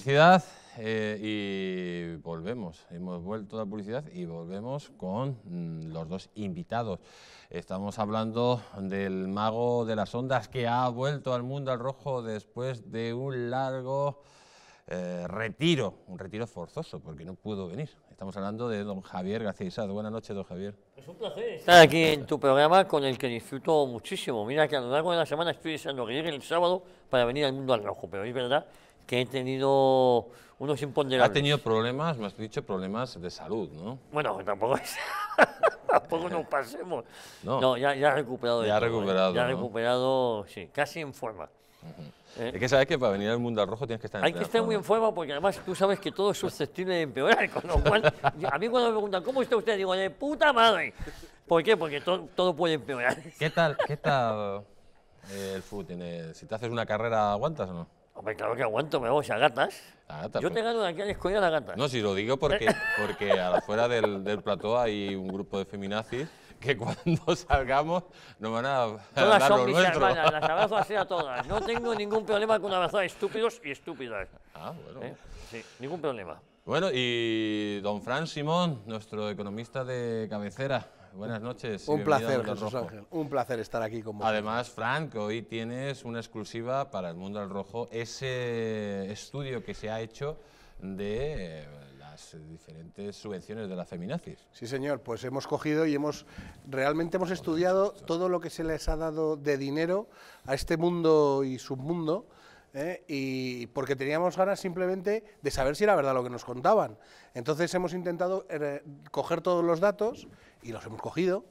publicidad eh, y volvemos. Hemos vuelto a la publicidad y volvemos con mm, los dos invitados. Estamos hablando del mago de las ondas que ha vuelto al mundo al rojo después de un largo eh, retiro, un retiro forzoso porque no pudo venir. Estamos hablando de don Javier García Isado. Buenas noches, don Javier. Es un placer estar aquí en tu programa con el que disfruto muchísimo. Mira que a lo largo de la semana estoy deseando que llegue el sábado para venir al mundo al rojo, pero es verdad que he tenido unos imponderables. Ha tenido problemas, me has dicho, problemas de salud, ¿no? Bueno, tampoco es... tampoco nos pasemos. No, ya, ya, ha recuperado. Ya ha ¿eh? recuperado. Ya ha recuperado, sí, casi en forma. ¿Eh? Es que sabes que para venir al mundo al rojo tienes que estar en Hay que estar muy en forma porque además tú sabes que todo es susceptible de empeorar. Con lo cual, a mí cuando me preguntan, ¿cómo está usted? Digo, de puta madre. ¿Por qué? Porque todo puede empeorar. ¿Qué tal, qué tal eh, el fútbol? Si te haces una carrera, ¿aguantas o no? Hombre, claro que aguanto, me voy a gatas. Yo te gano de aquí a la escuela gatas. No, si lo digo porque, porque del, del plató hay un grupo de feminazis que cuando salgamos nos van a todas dar son mis hermanas, las abrazo así a todas. No tengo ningún problema con abrazar estúpidos y estúpidas. Ah, bueno. ¿Eh? Sí, ningún problema. Bueno, y don Fran Simón, nuestro economista de cabecera buenas noches. Un placer, Ángel. Un placer estar aquí con vosotros. Además, Frank, hoy tienes una exclusiva para el mundo del rojo, ese estudio que se ha hecho de eh, las diferentes subvenciones de la feminazis. Sí, señor, pues hemos cogido y hemos realmente hemos estudiado todo lo que se les ha dado de dinero a este mundo y submundo ¿eh? y porque teníamos ganas simplemente de saber si era verdad lo que nos contaban. Entonces hemos intentado eh, coger todos los datos y los hemos cogido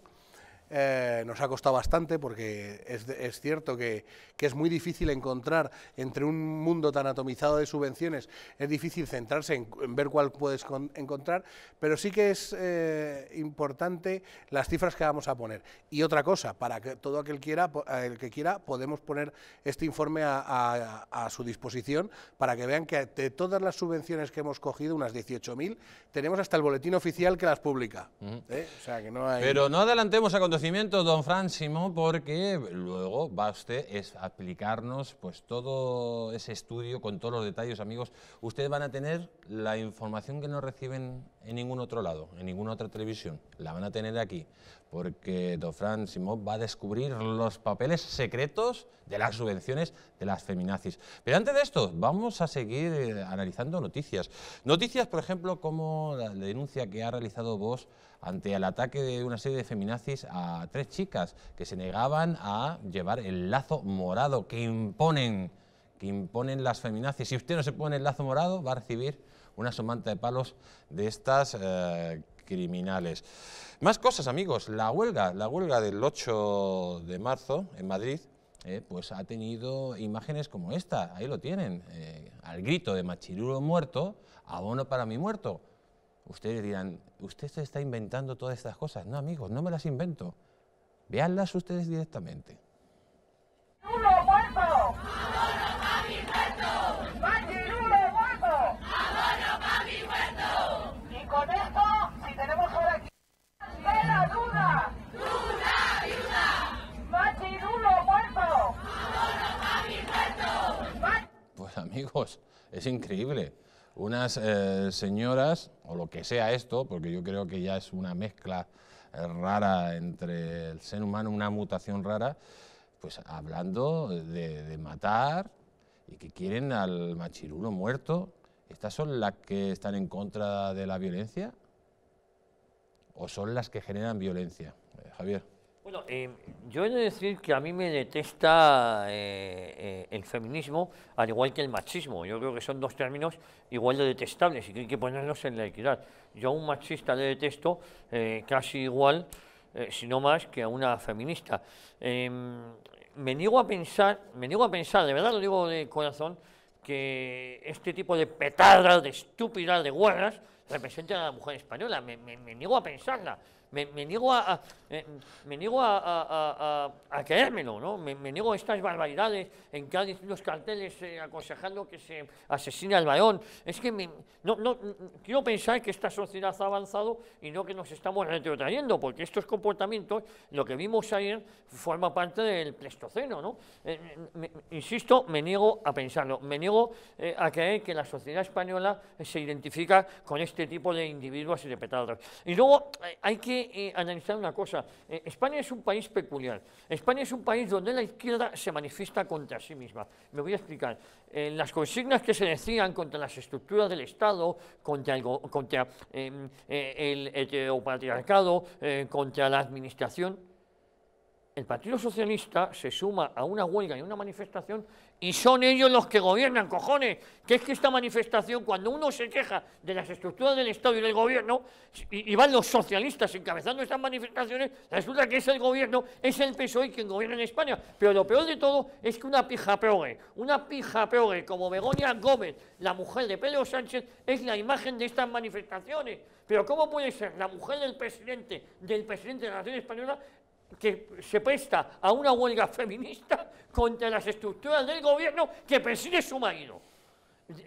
eh, nos ha costado bastante porque es, cierto que, que, es muy difícil encontrar entre un mundo tan atomizado de subvenciones, es difícil centrarse en, ver cuál puedes encontrar, pero sí que es eh, importante las cifras que vamos a poner. Y otra cosa, para que todo aquel quiera, eh, el que quiera, podemos poner este informe a, su disposición para que vean que de todas las subvenciones que hemos cogido, unas 18.000, tenemos hasta el boletín oficial que las publica. Pero no adelantemos a conocimiento, don Francimo, porque luego va usted a aplicarnos pues, todo ese estudio con todos los detalles, amigos. Ustedes van a tener la información que no reciben en ningún otro lado, en ninguna otra televisión. La van a tener aquí porque Dofran Simón va a descubrir los papeles secretos de las subvenciones de las feminazis. Pero antes de esto, vamos a seguir eh, analizando noticias. Noticias, por ejemplo, como la denuncia que ha realizado vos ante el ataque de una serie de feminazis a tres chicas que se negaban a llevar el lazo morado que imponen, que imponen las feminazis. Si usted no se pone el lazo morado, va a recibir una somanta de palos de estas eh, criminales. Más cosas, amigos. La huelga, la huelga del 8 de marzo en Madrid, eh, pues ha tenido imágenes como esta. Ahí lo tienen. Eh, al grito de Machiruro muerto, abono para mi muerto. Ustedes dirán, usted se está inventando todas estas cosas. No, amigos, no me las invento. Veanlas ustedes directamente. amigos, es increíble. Unas eh, señoras, o lo que sea esto, porque yo creo que ya es una mezcla eh, rara entre el ser humano, una mutación rara, pues hablando de, matar y que quieren al machirulo muerto. ¿Estas son las que están en contra de la violencia? ¿O son las que generan violencia? Eh, Javier. Bueno, eh, yo he de decir que a mí me detesta eh, eh, el feminismo, al igual que el machismo. Yo creo que son dos términos igual de detestables y que hay que ponerlos en la equidad. Yo a un machista le detesto casi igual, si no más, que a una feminista. Em, me niego a pensar, me niego a pensar, de verdad lo digo de corazón, que este tipo de petardas, de estúpidas, de guerras, representa a la mujer española. me niego a pensarla me, niego a, me, a, a, creérmelo, ¿no? Me, niego a estas barbaridades en que hay los carteles eh, aconsejando que se asesine al varón. Es que no, no, quiero pensar que esta sociedad ha avanzado y no que nos estamos retrotrayendo, porque estos comportamientos, lo que vimos ayer, forma parte del Pleistoceno, ¿no? Eh, insisto, me niego a pensarlo, me niego eh, a creer que la sociedad española se identifica con este tipo de individuos y de petardos. Y luego hay que eh, analizar una cosa. Eh, España es un país peculiar. España es un país donde la izquierda se manifiesta contra sí misma. Me voy a explicar. Eh, las consignas que se decían contra las estructuras del Estado, contra el, contra, em, el heteropatriarcado, contra la administración, el Partido Socialista se suma a una huelga y a una manifestación y son ellos los que gobiernan, cojones. Que es que esta manifestación, cuando uno se queja de las estructuras del Estado y del gobierno, y, van los socialistas encabezando estas manifestaciones, resulta que es el gobierno, es el PSOE quien gobierna en España. Pero lo peor de todo es que una pija progue, una pija progue como Begoña Gómez, la mujer de Pedro Sánchez, es la imagen de estas manifestaciones. Pero ¿cómo puede ser la mujer del presidente, del presidente de la Nación Española, que se presta a una huelga feminista contra las estructuras del gobierno que preside su marido.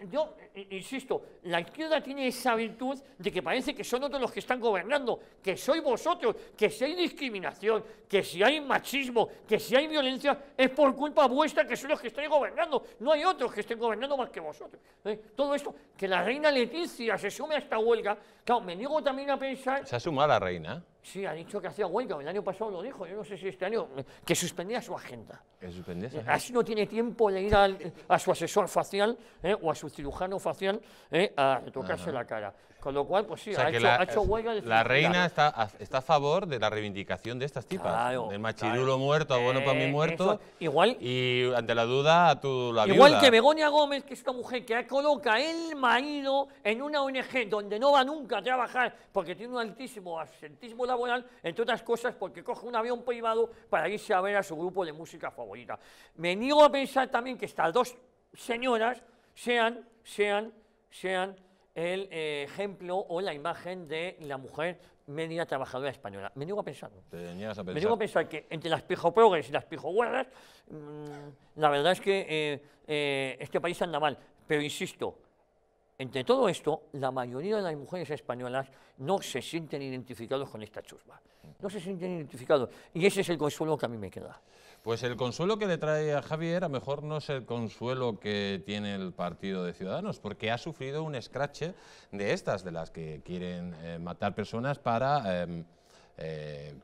Yo eh, insisto, la izquierda tiene esa virtud de que parece que son otros los que están gobernando, que sois vosotros, que si hay discriminación, que si hay machismo, que si hay violencia, es por culpa vuestra que sois los que estáis gobernando. No hay otros que estén gobernando más que vosotros. ¿eh? Todo esto, que la reina Leticia se sume a esta huelga, claro, me niego también a pensar... ¿Se ha sumado la reina? Sí, ha dicho que hacía huelga, el año pasado lo dijo, yo no sé si este año, que suspendía su agenda. Que suspendía eh, Así no tiene tiempo de ir a su asesor facial eh, o a su cirujano facial eh, a tocarse la cara. Con lo cual, pues sí, ha, hecho, la, huelga de La reina está, está a favor de la reivindicación de estas tipas. Claro, del machirulo muerto, bueno para mí eh, muerto. Igual. Y ante la duda, a tu la Igual que Begonia Gómez, que es una mujer que coloca el marido en una ONG donde no va nunca a trabajar porque tiene un altísimo absentismo laboral, entre otras cosas porque coge un avión privado para irse a ver a su grupo de música favorita. Me niego a pensar también que estas dos señoras sean, sean, sean el eh, ejemplo o la imagen de la mujer media trabajadora española. Me niego a pensar. Me niego que entre las pijoprogues y las pijo mmm, la verdad es que eh, eh, este país anda mal. Pero insisto, entre todo esto, la mayoría de las mujeres españolas no se sienten identificados con esta chusma. No se sienten identificados. Y ese es el consuelo que a mí me queda. Pues el consuelo que le trae a Javier a mejor no es el consuelo que tiene el partido de Ciudadanos, porque ha sufrido un escrache de estas, de las que quieren eh, matar personas para... Em, eh,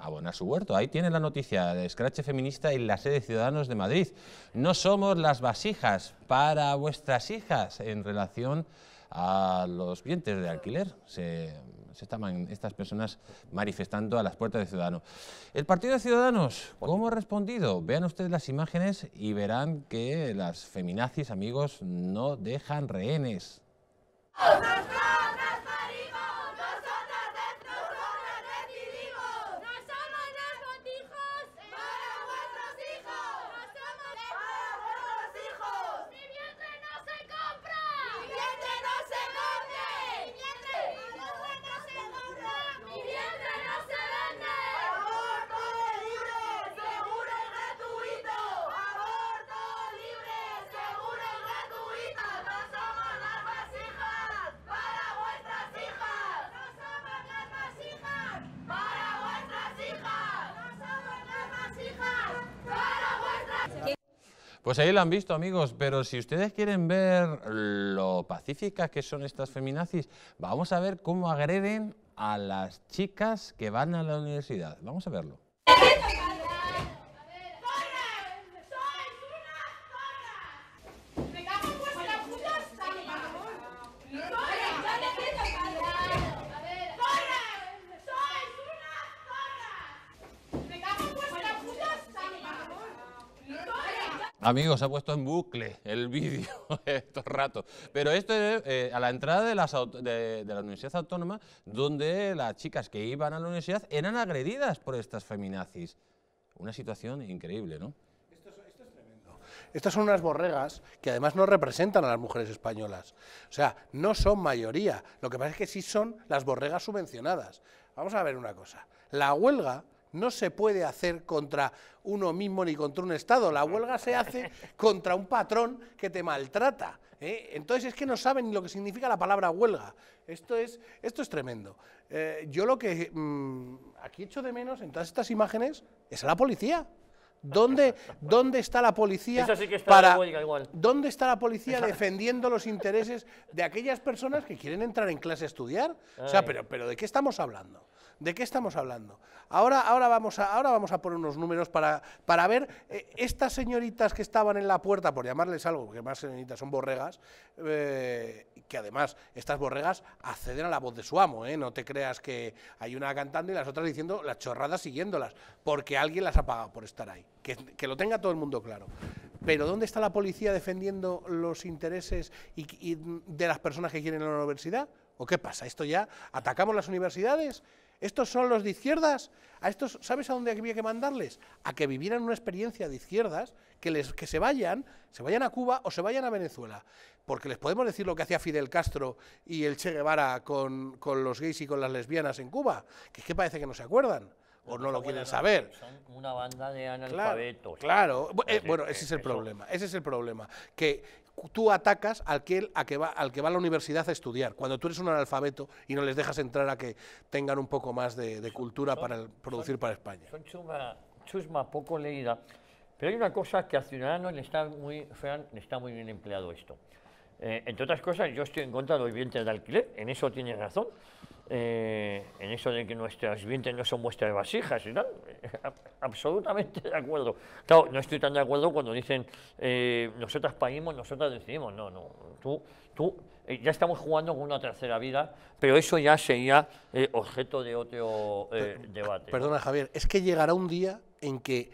abonar su huerto. Ahí tiene la noticia de escrache Feminista en la sede Ciudadanos de Madrid. No somos las vasijas para vuestras hijas en relación a los vientres de alquiler estaban estas personas manifestando a las puertas de Ciudadanos. El Partido de Ciudadanos, ¿cómo ha respondido? Vean ustedes las imágenes y verán que las feminazis, amigos, no dejan rehenes. Pues ahí lo han visto, amigos, pero si ustedes quieren ver lo pacíficas que son estas feminazis, vamos a ver cómo agreden a las chicas que van a la universidad. Vamos a verlo. Amigos, ha puesto en bucle el vídeo estos ratos. Pero esto es eh, a la entrada de, las, de, la Universidad Autónoma, donde las chicas que iban a la universidad eran agredidas por estas feminazis. Una situación increíble, ¿no? esto es tremendo. Estas son unas borregas que además no representan a las mujeres españolas. O sea, no son mayoría. Lo que pasa es que sí son las borregas subvencionadas. Vamos a ver una cosa. La huelga no se puede hacer contra uno mismo ni contra un Estado. La huelga se hace contra un patrón que te maltrata. ¿eh? Entonces es que no saben ni lo que significa la palabra huelga. Esto es, esto es tremendo. Eh, yo lo que mm, aquí echo de menos en todas estas imágenes es a la policía. ¿Dónde, ¿Dónde, está la policía para dónde está la policía defendiendo los intereses de aquellas personas que quieren entrar en clase a estudiar? O sea, pero, pero ¿de qué estamos hablando? ¿De qué estamos hablando? Ahora, ahora, vamos, a, ahora vamos a poner unos números para, para ver eh, estas señoritas que estaban en la puerta, por llamarles algo, porque más señoritas son borregas, eh, que además estas borregas acceden a la voz de su amo, ¿eh? no te creas que hay una cantando y las otras diciendo las chorradas siguiéndolas, porque alguien las ha pagado por estar ahí. Que, lo tenga todo el mundo claro. Pero ¿dónde está la policía defendiendo los intereses de las personas que quieren la universidad? ¿O qué pasa? ¿Esto ya atacamos las universidades? Estos son los de izquierdas. A estos, ¿sabes a dónde había que mandarles? A que vivieran una experiencia de izquierdas, que, les, que se vayan, se vayan a Cuba o se vayan a Venezuela. Porque les podemos decir lo que hacía Fidel Castro y el Che Guevara con, los gays y con las lesbianas en Cuba, que es que parece que no se acuerdan o no lo quieren saber. Son una banda de analfabetos. Claro, eh, bueno, ese es el problema, ese es el problema, que, tú atacas al que, a que va, al que va a la universidad a estudiar, cuando tú eres un analfabeto y no les dejas entrar a que tengan un poco más de, cultura para producir para España. Son chusma, chusma, poco leída, pero hay una cosa que al ciudadano le está muy, está muy bien empleado esto. Eh, entre otras cosas, yo estoy en contra de los vivientes de alquiler, en eso tiene razón. Eh, en eso de que nuestras vientes no son vuestras vasijas, tal, absolutamente de acuerdo. Claro, no estoy tan de acuerdo cuando dicen eh, nosotras paguimos, nosotras decidimos. No, no, tú, tú, eh, ya estamos jugando con una tercera vida, pero eso ya sería objeto de otro debate. Perdona, Javier, es que llegará un día en que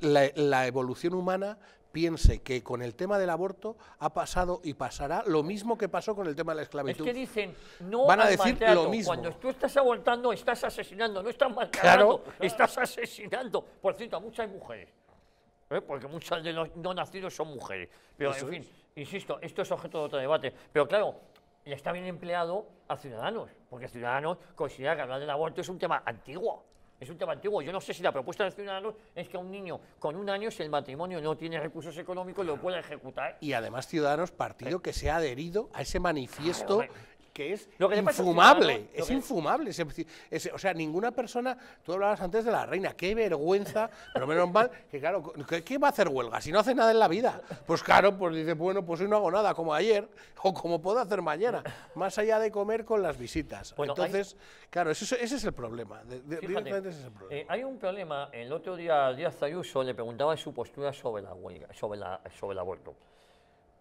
la evolución humana piense que con el tema del aborto ha pasado y pasará lo mismo que pasó con el tema de la esclavitud. Es que dicen, no Van a decir lo mismo. Cuando tú estás abortando, estás asesinando, no estás maltratando, estás asesinando. Por cierto, a muchas mujeres. ¿eh? Porque muchas de los no nacidos son mujeres. Pero, en fin, insisto, esto es objeto de otro debate. Pero claro, ya está bien empleado a Ciudadanos, porque Ciudadanos considera que hablar del aborto es un tema antiguo es un tema antiguo. Yo no sé si la propuesta de ciudadanos es que a un niño con un año, si el matrimonio no tiene recursos económicos, lo pueda ejecutar. Y además, Ciudadanos, partido que se ha adherido a ese manifiesto que es infumable, es infumable. Es, o sea, ninguna persona, tú hablabas antes de la reina, qué vergüenza, pero menos mal, que claro, ¿qué, va a hacer huelga si no hace nada en la vida? Pues claro, pues dice, bueno, pues hoy no hago nada, como ayer, o como puedo hacer mañana, más allá de comer con las visitas. Entonces, claro, ese, es el problema, eh, hay un problema, el otro día Díaz Ayuso le preguntaba su postura sobre la huelga, sobre, la, sobre el aborto.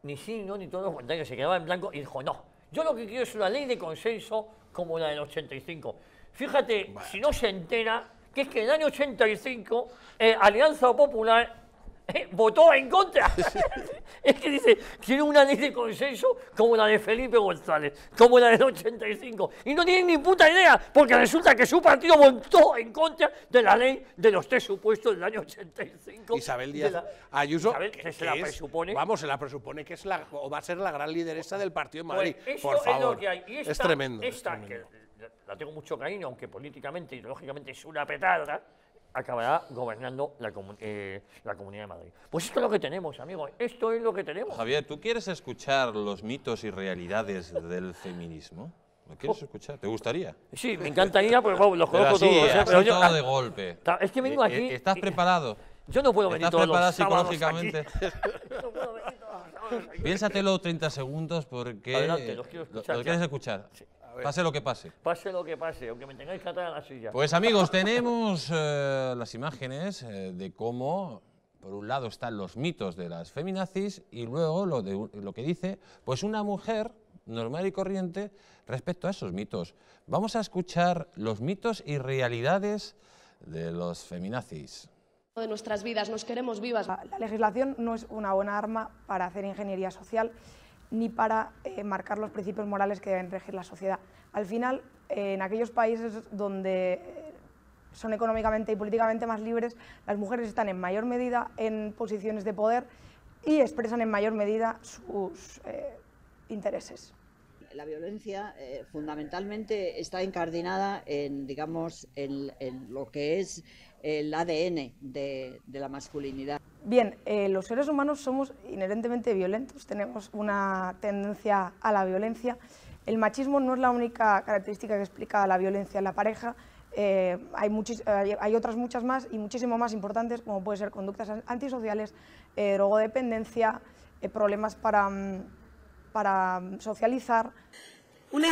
Ni sí, no, ni todo, se quedaba en blanco y dijo, no, yo lo que quiero es una ley de consenso como la del 85. Fíjate, si no se entera, que es que en el año 85 eh, Alianza Popular votó en contra. es que dice, tiene una ley de consenso como la de Felipe González, como la del 85. Y no tiene ni puta idea, porque resulta que su partido votó en contra de la ley de los tres supuestos del año 85. Isabel Díaz Ayuso, que, se la presupone. Vamos, se la presupone que es la, o va a ser la gran lideresa del partido en Madrid. por favor. Es, tremendo. Esta, Que la tengo mucho cariño, aunque políticamente y ideológicamente es una petarda, acabará gobernando la, eh, la, Comunidad de Madrid. Pues esto es lo que tenemos, amigo. esto es lo que tenemos. Javier, ¿tú quieres escuchar los mitos y realidades del feminismo? ¿Lo quieres oh. escuchar? ¿Te gustaría? Sí, me encantaría, porque los conozco todos. ¿eh? Pero yo, todo de golpe. Es que vengo aquí... ¿Estás preparado? Yo no puedo venir todos preparado psicológicamente? no puedo venir todos los Piénsatelo 30 segundos porque... Adelante, los quiero escuchar. ¿Lo, lo quieres escuchar? Sí. Pase lo que pase. Pase lo que pase, aunque me tengáis que atar a la silla. Pues amigos, tenemos eh, las imágenes eh, de cómo, por un lado, están los mitos de las feminazis y luego lo, de, lo que dice pues una mujer normal y corriente respecto a esos mitos. Vamos a escuchar los mitos y realidades de los feminazis de nuestras vidas, nos queremos vivas. La legislación no es una buena arma para hacer ingeniería social ni para eh, marcar los principios morales que deben regir la sociedad. Al final, en aquellos países donde eh, son económicamente y políticamente más libres, las mujeres están en mayor medida en posiciones de poder y expresan en mayor medida sus eh, intereses. La violencia fundamentalmente está encardinada en, digamos, lo que es el ADN de la masculinidad. Bien, eh, los seres humanos somos inherentemente violentos, tenemos una tendencia a la violencia. El machismo no es la única característica que explica la violencia en la pareja, eh, hay, otras muchas más y muchísimo más importantes, como puede ser conductas antisociales, eh, drogodependencia, problemas para mm, mm, socializar. Una,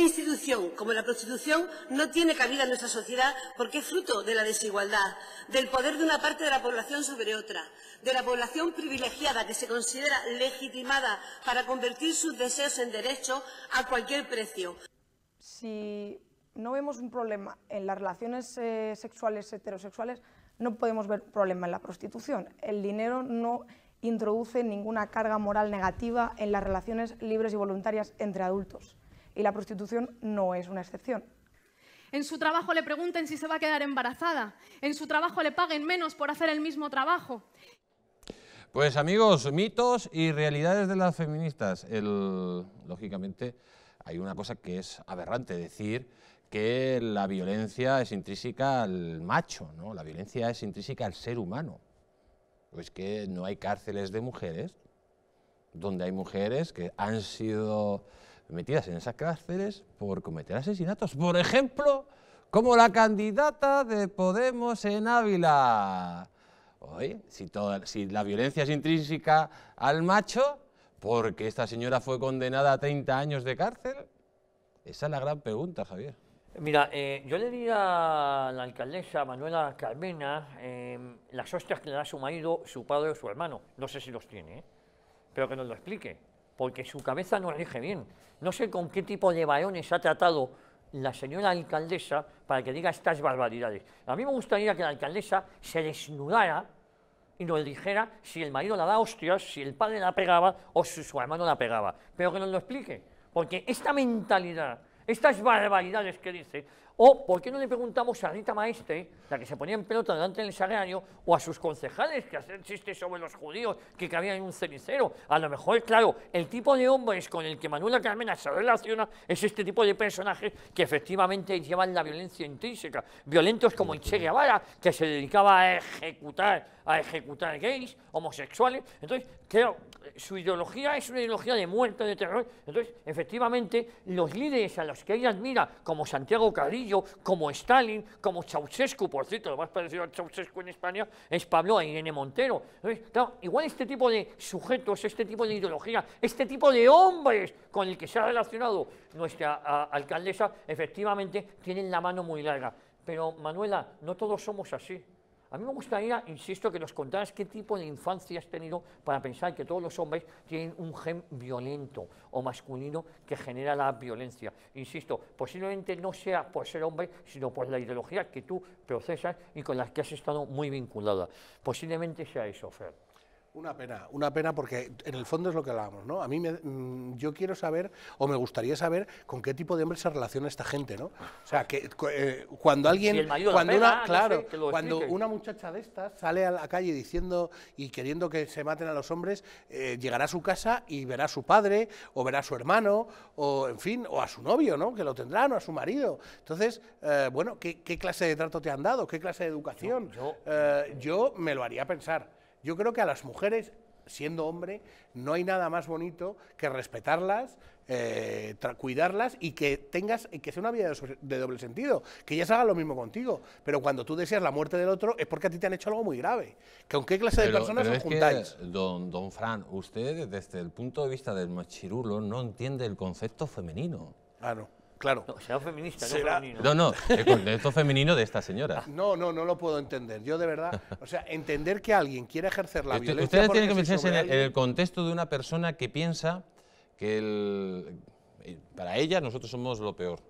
institución como la prostitución no tiene cabida en nuestra sociedad porque es fruto de la desigualdad, del poder de una parte de la población sobre otra, de la población privilegiada que se considera legitimada para convertir sus deseos en derecho a cualquier precio. Si no vemos un problema en las relaciones eh, sexuales heterosexuales, no podemos ver un problema en la prostitución. El dinero no introduce ninguna carga moral negativa en las relaciones libres y voluntarias entre adultos y la prostitución no es una excepción. En su trabajo le pregunten si se va a quedar embarazada. En su trabajo le paguen menos por hacer el mismo trabajo. Pues amigos, mitos y realidades de las feministas. lógicamente hay una cosa que es aberrante, decir que la violencia es intrínseca al macho, ¿no? la violencia es intrínseca al ser humano. Pues que no hay cárceles de mujeres, donde hay mujeres que han sido metidas en esas cárceles por cometer asesinatos. Por ejemplo, como la candidata de Podemos en Ávila. Oye, si, si la violencia es intrínseca al macho, ...porque esta señora fue condenada a 30 años de cárcel? Esa es la gran pregunta, Javier. Mira, eh, yo le diría a la alcaldesa Manuela Carmena em, las hostias que le da su marido, su padre o su hermano. No sé si los tiene, ¿eh? pero que nos lo explique, porque su cabeza no rige bien. No sé con qué tipo de varones ha tratado la señora alcaldesa para que diga estas barbaridades. A mí me gustaría que la alcaldesa se desnudara y nos dijera si el marido la da hostias, si el padre la pegaba o si su hermano la pegaba. Pero que nos lo explique, porque esta mentalidad, estas barbaridades que dice, o, ¿por qué no le preguntamos a Rita Maestre, la que se ponía en pelota delante del sagrario, o a sus concejales que hacen chistes sobre los judíos que cabían en un cenicero? A lo mejor, claro, el tipo de hombres con el que Manuela Carmena se relaciona es este tipo de personajes que efectivamente llevan la violencia intrínseca. violentos como el Che Guevara, que se dedicaba a ejecutar, a ejecutar gays, homosexuales. Entonces, creo, su ideología es una ideología de muerte, de terror. Entonces, efectivamente, los líderes a los que ella admira, como Santiago Carrillo, como Stalin, como Ceausescu, por cierto, lo más parecido a Ceausescu en España es Pablo a Irene Montero. igual este tipo de sujetos, este tipo de ideología, este tipo de hombres con el que se ha relacionado nuestra alcaldesa, efectivamente tienen la mano muy larga. Pero, Manuela, no todos somos así. A mí me gustaría, insisto, que nos contaras qué tipo de infancia has tenido para pensar que todos los hombres tienen un gen violento o masculino que genera la violencia. Insisto, posiblemente no sea por ser hombre, sino por la ideología que tú procesas y con la que has estado muy vinculada. Posiblemente sea eso, Fer. Una pena, una pena porque en el fondo es lo que hablamos ¿no? A mí me, mm, yo quiero saber o me gustaría saber con qué tipo de hombre se relaciona esta gente, ¿no? O sea, que cuando alguien, cuando una, claro, cuando una muchacha de estas sale a la calle diciendo y queriendo que se maten a los hombres, eh, llegará a su casa y verá a su padre o verá a su hermano o en fin o a su novio, ¿no? Que lo tendrán o a su marido. Entonces, eh, bueno, ¿qué, clase de trato te han dado? ¿Qué clase de educación? yo eh, me lo haría pensar. Yo creo que a las mujeres, siendo hombre, no hay nada más bonito que respetarlas, eh, cuidarlas y que tengas que sea una vida de, doble sentido, que ellas hagan lo mismo contigo. Pero cuando tú deseas la muerte del otro es porque a ti te han hecho algo muy grave. Que aunque qué clase de personas os juntáis? don, don Fran, usted desde el punto de vista del machirulo no entiende el concepto femenino. Claro. Claro. No, feminista, no femenino. No, no, el contexto femenino de esta señora. No, no, no lo puedo entender. Yo de verdad, o sea, entender que alguien quiere ejercer la violencia... Ustedes tienen que pensarse en el, contexto de una persona que piensa que eh, para ella nosotros somos lo peor.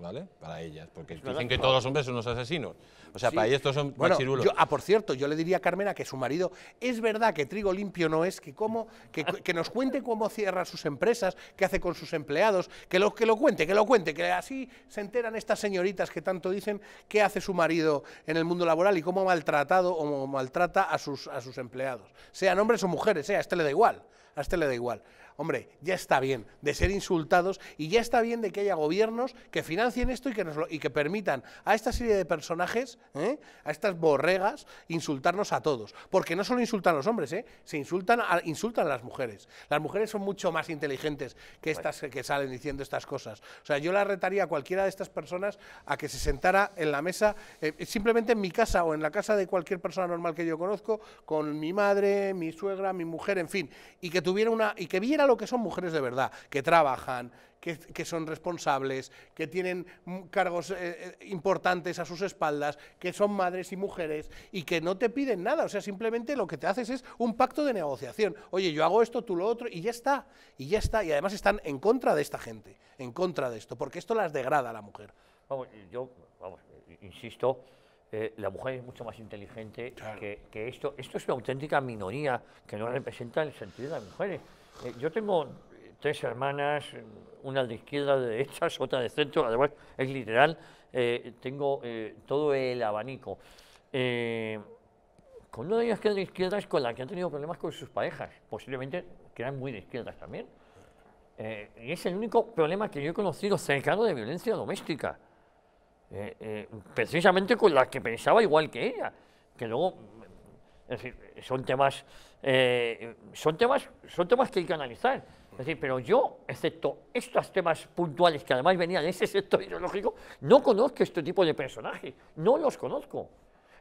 ¿vale? Para ellas, porque dicen que todos los hombres son unos asesinos. O sea, para ellos estos son bueno, ah, por cierto, yo le diría a Carmena que su marido, es verdad que trigo limpio no es, que, cómo, que, nos cuente cómo cierra sus empresas, qué hace con sus empleados, que lo, que lo cuente, que lo cuente, que así se enteran estas señoritas que tanto dicen qué hace su marido en el mundo laboral y cómo ha maltratado o maltrata a sus, a sus empleados. Sean hombres o mujeres, eh, a este le da igual, a este le da igual. Hombre, ya está bien de ser insultados y ya está bien de que haya gobiernos que financien esto y que, permitan a esta serie de personajes, ¿eh? a estas borregas, insultarnos a todos. Porque no solo insultan a los hombres, ¿eh? se insultan a, insultan las mujeres. Las mujeres son mucho más inteligentes que estas que salen diciendo estas cosas. O sea, yo la retaría a cualquiera de estas personas a que se sentara en la mesa, eh, simplemente en mi casa o en la casa de cualquier persona normal que yo conozco, con mi madre, mi suegra, mi mujer, en fin, y que tuviera una y que viera que son mujeres de verdad, que trabajan, que, que son responsables, que tienen cargos eh, eh, importantes a sus espaldas, que son madres y mujeres y que no te piden nada. O sea, simplemente lo que te haces es un pacto de negociación. Oye, yo hago esto, tú lo otro y ya está. Y ya está. Y además están en contra de esta gente, en contra de esto, porque esto las degrada a la mujer. Vamos, eh, yo, vamos, insisto. la mujer es mucho más inteligente que, que, esto. Esto es una auténtica minoría que no representa el sentido de las mujeres. Eh, yo tengo tres hermanas, una de izquierda, de derechas, otra de centro, además es literal, eh, tengo eh, todo el abanico. con una de ellas que es de izquierda es con la que han tenido problemas con sus parejas, posiblemente que eran muy de izquierdas también. y es el único problema que yo he conocido cercano de violencia doméstica. precisamente con la que pensaba igual que ella, que luego es decir, son temas, eh, son temas, son temas que hay que analizar. Es decir, pero yo, excepto estos temas puntuales que además venían de ese sector ideológico, no conozco este tipo de personajes, no los conozco.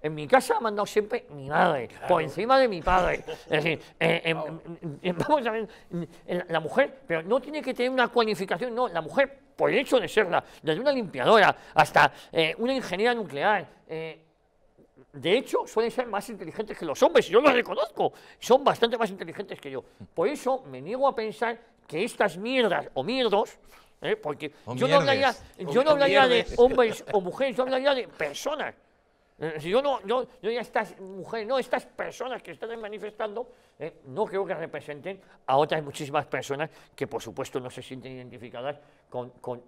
En mi casa ha mandado siempre mi madre, por encima de mi padre. Es decir, eh, eh, vamos a ver, la mujer, pero no tiene que tener una cualificación, no, la mujer, por el hecho de serla, desde una limpiadora hasta una ingeniera nuclear, de hecho, suelen ser más inteligentes que los hombres, yo los reconozco, son bastante más inteligentes que yo. Por eso me niego a pensar que estas mierdas o mierdos, ¿eh? porque yo, no hablaría, de hombres o mujeres, yo hablaría de personas. Eh, si yo no, yo, yo ya estas mujeres, no, estas personas que están manifestando, eh, no creo que representen a otras muchísimas personas que por supuesto no se sienten identificadas con, con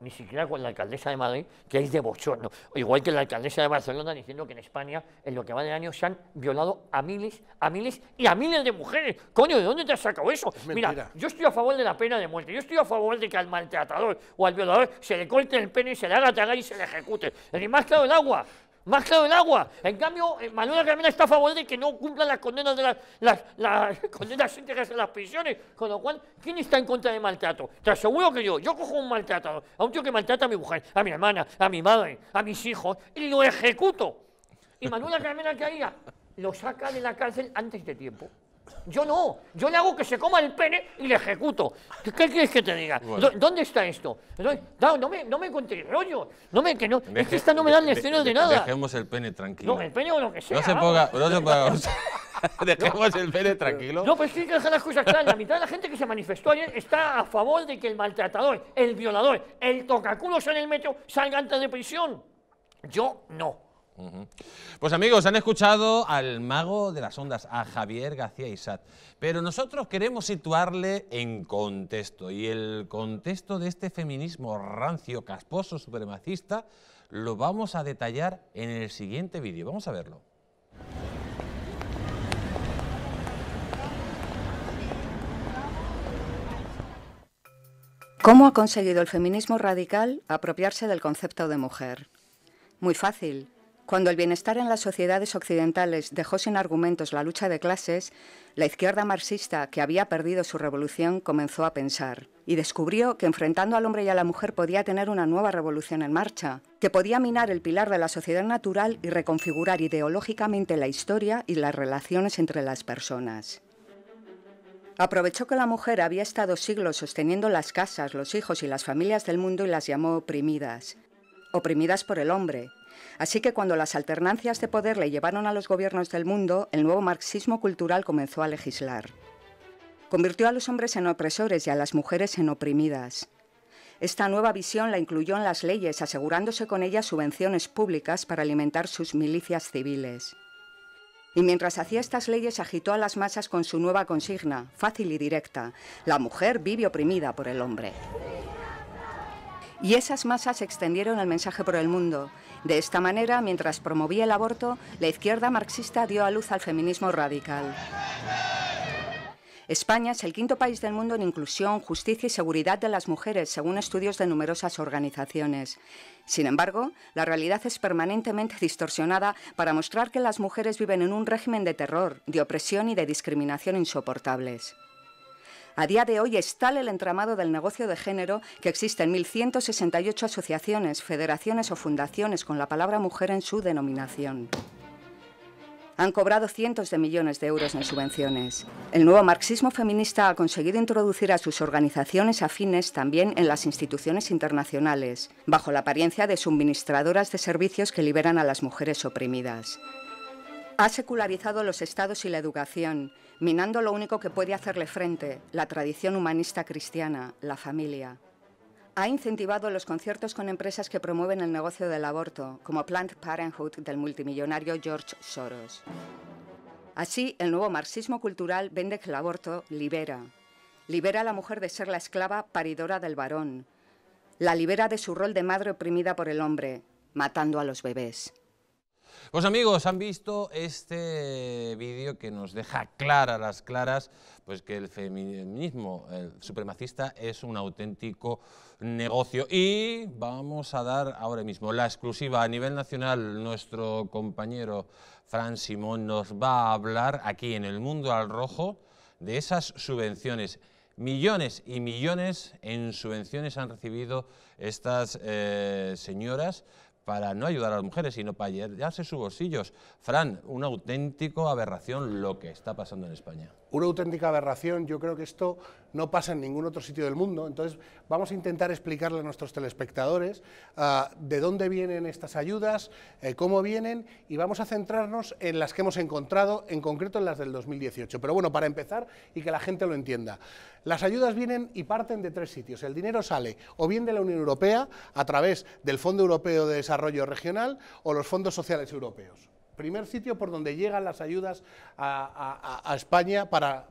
ni siquiera con la alcaldesa de Madrid, que es de bochorno. Igual que la alcaldesa de Barcelona diciendo que en España, en lo que va de año, se han violado a miles, a miles y a miles de mujeres. Coño, ¿de dónde te has sacado eso? Mira, yo estoy a favor de la pena de muerte, yo estoy a favor de que al maltratador o al violador se le corte el pene, se le haga tragar y se le ejecute. Ni más claro el agua más claro el agua. En cambio, eh, Manuela Carmena está a favor de que no cumplan las condenas de las, condenas íntegras en las prisiones, con lo cual, ¿quién está en contra de maltrato? Te aseguro que yo, yo cojo un maltratador, a un tío que maltrata a mi mujer, a mi hermana, a mi madre, a mis hijos, y lo ejecuto. Y Manuela Carmena, ¿qué haría? Lo saca de la cárcel antes de tiempo. Yo no, yo le hago que se coma el pene y le ejecuto. ¿Qué, quieres que te diga? ¿Dónde está esto? No, me, no me encontré rollo. No me, que no, es que esta no me da lecciones de, nada. Dejemos el pene tranquilo. No, el pene o lo que sea. No se ponga. No se ponga dejemos el pene tranquilo. No, pues sí que dejar las cosas claras. La mitad de la gente que se manifestó ayer está a favor de que el maltratador, el violador, el tocaculos en el metro salgan antes de prisión. Yo no. Pues amigos, han escuchado al mago de las ondas, a Javier García Isat, pero nosotros queremos situarle en contexto y el contexto de este feminismo rancio, casposo, supremacista, lo vamos a detallar en el siguiente vídeo. Vamos a verlo. ¿Cómo ha conseguido el feminismo radical apropiarse del concepto de mujer? Muy fácil, cuando el bienestar en las sociedades occidentales dejó sin argumentos la lucha de clases, la izquierda marxista, que había perdido su revolución, comenzó a pensar y descubrió que enfrentando al hombre y a la mujer podía tener una nueva revolución en marcha, que podía minar el pilar de la sociedad natural y reconfigurar ideológicamente la historia y las relaciones entre las personas. Aprovechó que la mujer había estado siglos sosteniendo las casas, los hijos y las familias del mundo y las llamó oprimidas. Oprimidas por el hombre, Así que cuando las alternancias de poder le llevaron a los gobiernos del mundo, el nuevo marxismo cultural comenzó a legislar. Convirtió a los hombres en opresores y a las mujeres en oprimidas. Esta nueva visión la incluyó en las leyes, asegurándose con ellas subvenciones públicas para alimentar sus milicias civiles. Y mientras hacía estas leyes agitó a las masas con su nueva consigna, fácil y directa, la mujer vive oprimida por el hombre. Y esas masas extendieron el mensaje por el mundo, de esta manera, mientras promovía el aborto, la izquierda marxista dio a luz al feminismo radical. España es el quinto país del mundo en inclusión, justicia y seguridad de las mujeres, según estudios de numerosas organizaciones. Sin embargo, la realidad es permanentemente distorsionada para mostrar que las mujeres viven en un régimen de terror, de opresión y de discriminación insoportables. A día de hoy es tal el entramado del negocio de género que existen 1.168 asociaciones, federaciones o fundaciones con la palabra mujer en su denominación han cobrado cientos de millones de euros en subvenciones. El nuevo marxismo feminista ha conseguido introducir a sus organizaciones afines también en las instituciones internacionales, bajo la apariencia de suministradoras de servicios que liberan a las mujeres oprimidas. Ha secularizado los estados y la educación minando lo único que puede hacerle frente, la tradición humanista cristiana, la familia. Ha incentivado los conciertos con empresas que promueven el negocio del aborto, como Planned Parenthood del multimillonario George Soros. Así, el nuevo marxismo cultural vende que el aborto libera. Libera a la mujer de ser la esclava paridora del varón. La libera de su rol de madre oprimida por el hombre, matando a los bebés. Pues amigos, han visto este vídeo que nos deja claras las claras pues que el feminismo el supremacista es un auténtico negocio. Y vamos a dar ahora mismo la exclusiva a nivel nacional. Nuestro compañero Fran Simón nos va a hablar aquí en El Mundo al Rojo de esas subvenciones millones y millones en subvenciones han recibido estas eh, señoras para no ayudar a las mujeres, sino para llenarse sus bolsillos. Fran, una auténtica aberración lo que está pasando en España una auténtica aberración. Yo creo que esto no pasa en ningún otro sitio del mundo. Entonces, vamos a intentar explicarle a nuestros telespectadores ah, de dónde vienen estas ayudas, eh, cómo vienen, y vamos a centrarnos en las que hemos encontrado, en concreto en las del 2018. Pero bueno, para empezar y que la gente lo entienda. Las ayudas vienen y parten de tres sitios. El dinero sale o bien de la Unión Europea, a través del Fondo Europeo de Desarrollo Regional, o los fondos sociales europeos primer sitio por donde llegan las ayudas a, España para,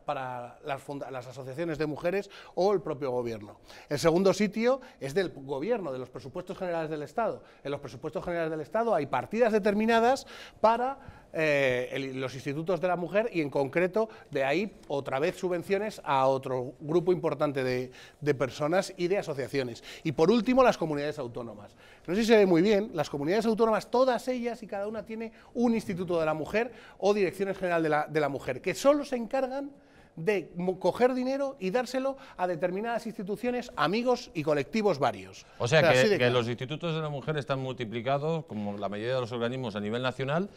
las, asociaciones de mujeres o el propio gobierno. El segundo sitio es del gobierno, de los presupuestos generales del Estado. En los presupuestos generales del Estado hay partidas determinadas para eh, los institutos de la mujer y en concreto de ahí otra vez subvenciones a otro grupo importante de, personas y de asociaciones. Y por último, las comunidades autónomas. No sé si se ve muy bien, las comunidades autónomas, todas ellas y cada una tiene un instituto de la mujer o direcciones general de la, mujer, que solo se encargan de coger dinero y dárselo a determinadas instituciones, amigos y colectivos varios. O sea, que, los institutos de la mujer están multiplicados, como la mayoría de los organismos a nivel nacional,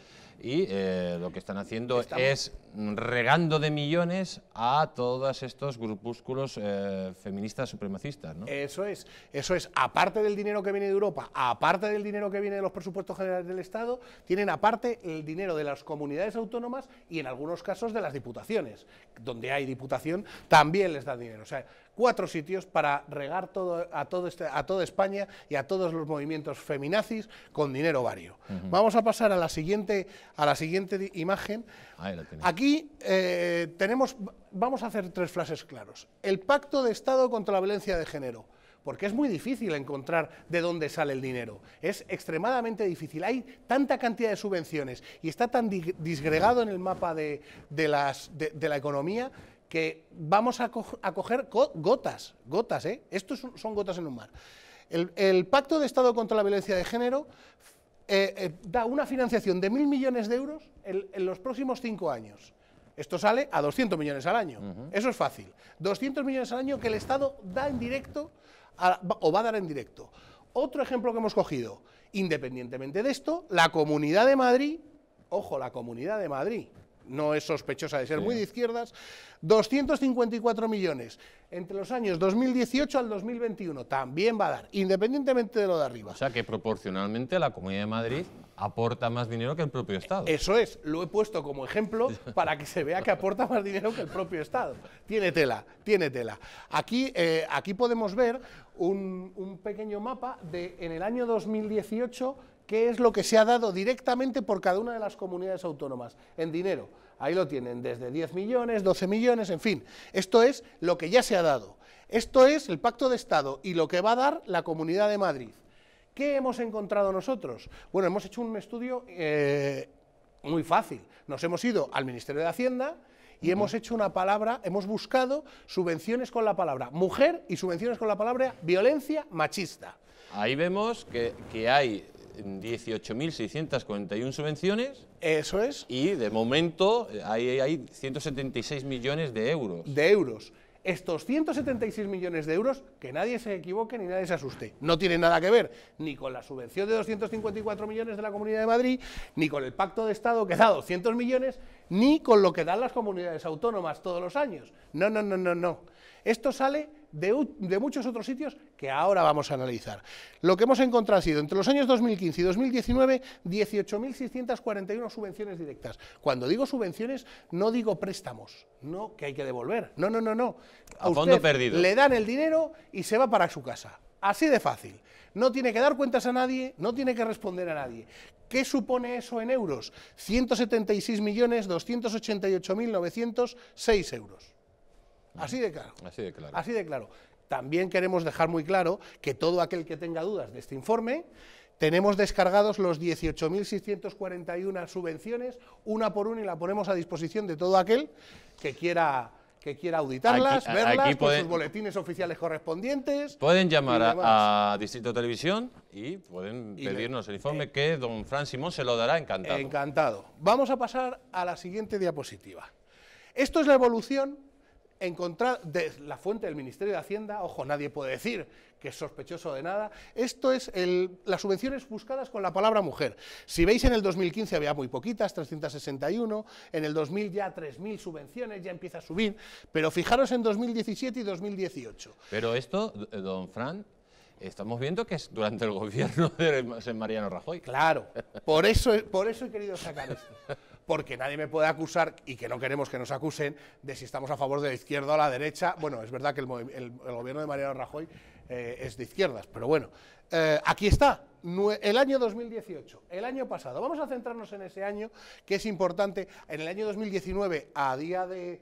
y eh, lo que están haciendo es regando de millones a todos estos grupúsculos eh, feministas supremacistas. ¿no? Eso es, eso es. Aparte del dinero que viene de Europa, aparte del dinero que viene de los presupuestos generales del Estado, tienen aparte el dinero de las comunidades autónomas y en algunos casos de las diputaciones. Donde hay diputación también les dan dinero. O sea, cuatro sitios para regar todo, a, todo este, a toda España y a todos los movimientos feminazis con dinero vario. Vamos a pasar a la siguiente, a la siguiente imagen. Aquí eh, tenemos, vamos a hacer tres frases claros. El pacto de Estado contra la violencia de género porque es muy difícil encontrar de dónde sale el dinero. Es extremadamente difícil. Hay tanta cantidad de subvenciones y está tan disgregado en el mapa de la economía que vamos a, coger gotas, gotas, ¿eh? Estos son gotas en un mar. El, Pacto de Estado contra la Violencia de Género eh, eh, da una financiación de mil millones de euros en, los próximos cinco años. Esto sale a 200 millones al año. Eso es fácil. 200 millones al año que el Estado da en directo o va a dar en directo. Otro ejemplo que hemos cogido. Independientemente de esto, la Comunidad de Madrid, ojo, la Comunidad de Madrid, no es sospechosa de ser muy de izquierdas, 254 millones entre los años 2018 al 2021. También va a dar, independientemente de lo de arriba. O sea que proporcionalmente la Comunidad de Madrid aporta más dinero que el propio Estado. Eso es, lo he puesto como ejemplo para que se vea que aporta más dinero que el propio Estado. Tiene tela, tiene tela. Aquí, eh, aquí podemos ver un, un pequeño mapa de en el año 2018 qué es lo que se ha dado directamente por cada una de las comunidades autónomas en dinero. Ahí lo tienen, desde 10 millones, 12 millones, en fin. Esto es lo que ya se ha dado. Esto es el pacto de Estado y lo que va a dar la Comunidad de Madrid. ¿Qué hemos encontrado nosotros? Bueno, hemos hecho un estudio eh, muy fácil. Nos hemos ido al Ministerio de Hacienda y hemos hecho una palabra, hemos buscado subvenciones con la palabra mujer y subvenciones con la palabra violencia machista. Ahí vemos que, que hay 18.641 subvenciones. Eso es. Y de momento hay, hay 176 millones de euros. De euros estos 176 millones de euros, que nadie se equivoque ni nadie se asuste, no tienen nada que ver ni con la subvención de 254 millones de la Comunidad de Madrid, ni con el Pacto de Estado que da 200 millones, ni con lo que dan las comunidades autónomas todos los años. No, no, no, no, no. Esto sale de, muchos otros sitios que ahora vamos a analizar. Lo que hemos encontrado ha sido entre los años 2015 y 2019 18.641 subvenciones directas. Cuando digo subvenciones no digo préstamos, no que hay que devolver. No, no, no, no. A, fondo perdido. Le dan el dinero y se va para su casa. Así de fácil. No tiene que dar cuentas a nadie, no tiene que responder a nadie. ¿Qué supone eso en euros? 176.288.906 euros. Así de claro. Así de claro. Así de claro. También queremos dejar muy claro que todo aquel que tenga dudas de este informe, tenemos descargados los 18.641 subvenciones, una por una, y la ponemos a disposición de todo aquel que quiera que quiera auditarlas, verlas, sus boletines oficiales correspondientes. Pueden llamar a, Distrito Televisión y pueden pedirnos el informe eh, que don Fran Simón se lo dará encantado. Encantado. Vamos a pasar a la siguiente diapositiva. Esto es la evolución encontrar de la fuente del Ministerio de Hacienda, ojo, nadie puede decir que es sospechoso de nada, esto es las subvenciones buscadas con la palabra mujer. Si veis en el 2015 había muy poquitas, 361, en el 2000 ya 3.000 subvenciones, ya empieza a subir, pero fijaros en 2017 y 2018. Pero esto, don Fran, estamos viendo que es durante el gobierno de Mariano Rajoy. Claro, por eso, por eso he querido sacar esto porque nadie me puede acusar, y que no queremos que nos acusen, de si estamos a favor de la izquierda o la derecha. Bueno, es verdad que el, gobierno de Mariano Rajoy eh, es de izquierdas, pero bueno, eh, aquí está, el año 2018, el año pasado. Vamos a centrarnos en ese año, que es importante. En el año 2019, a día de...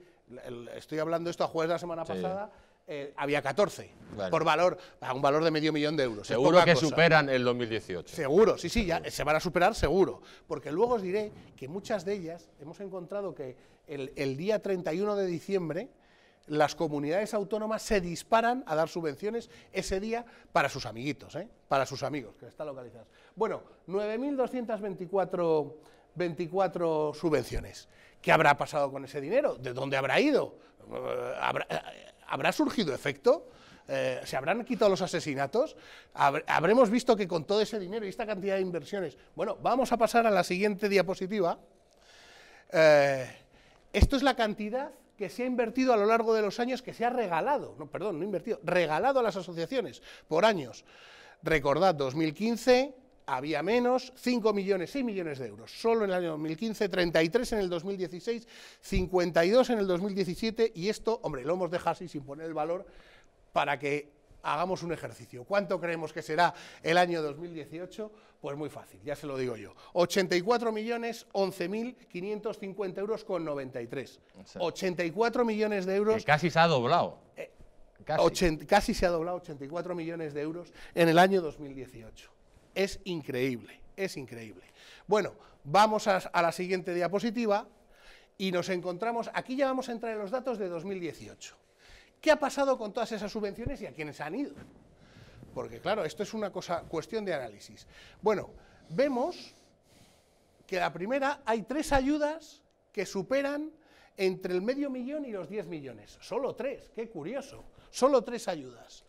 estoy hablando esto a jueves de la semana pasada eh, había 14 por valor, a un valor de medio millón de euros. Seguro que superan el 2018. Seguro, sí, sí, ya se van a superar seguro. Porque luego os diré que muchas de ellas hemos encontrado que el, día 31 de diciembre las comunidades autónomas se disparan a dar subvenciones ese día para sus amiguitos, ¿eh? para sus amigos que están localizados. Bueno, 9.224 subvenciones. ¿Qué habrá pasado con ese dinero? ¿De dónde habrá ido? Eh, ¿Habrá, ¿habrá surgido efecto? Eh, ¿Se habrán quitado los asesinatos? ¿Habremos visto que con todo ese dinero y esta cantidad de inversiones... Bueno, vamos a pasar a la siguiente diapositiva. Eh, esto es la cantidad que se ha invertido a lo largo de los años, que se ha regalado, no, perdón, no invertido, regalado a las asociaciones por años. Recordad, 2015, había menos, 5 millones 6 millones de euros. Solo en el año 2015, 33 en el 2016, 52 en el 2017 y esto, hombre, lo hemos dejado así sin poner el valor para que hagamos un ejercicio. ¿Cuánto creemos que será el año 2018? Pues muy fácil, ya se lo digo yo. 84 millones 11.550 euros con 93. 84 millones de euros. casi se ha doblado. Eh, casi se ha doblado 84 millones de euros en el año 2018. Es increíble, es increíble. Bueno, vamos a, la siguiente diapositiva y nos encontramos, aquí ya vamos a entrar en los datos de 2018. ¿Qué ha pasado con todas esas subvenciones y a quiénes han ido? Porque claro, esto es una cosa, cuestión de análisis. Bueno, vemos que la primera, hay tres ayudas que superan entre el medio millón y los 10 millones. Solo tres, qué curioso. Solo tres ayudas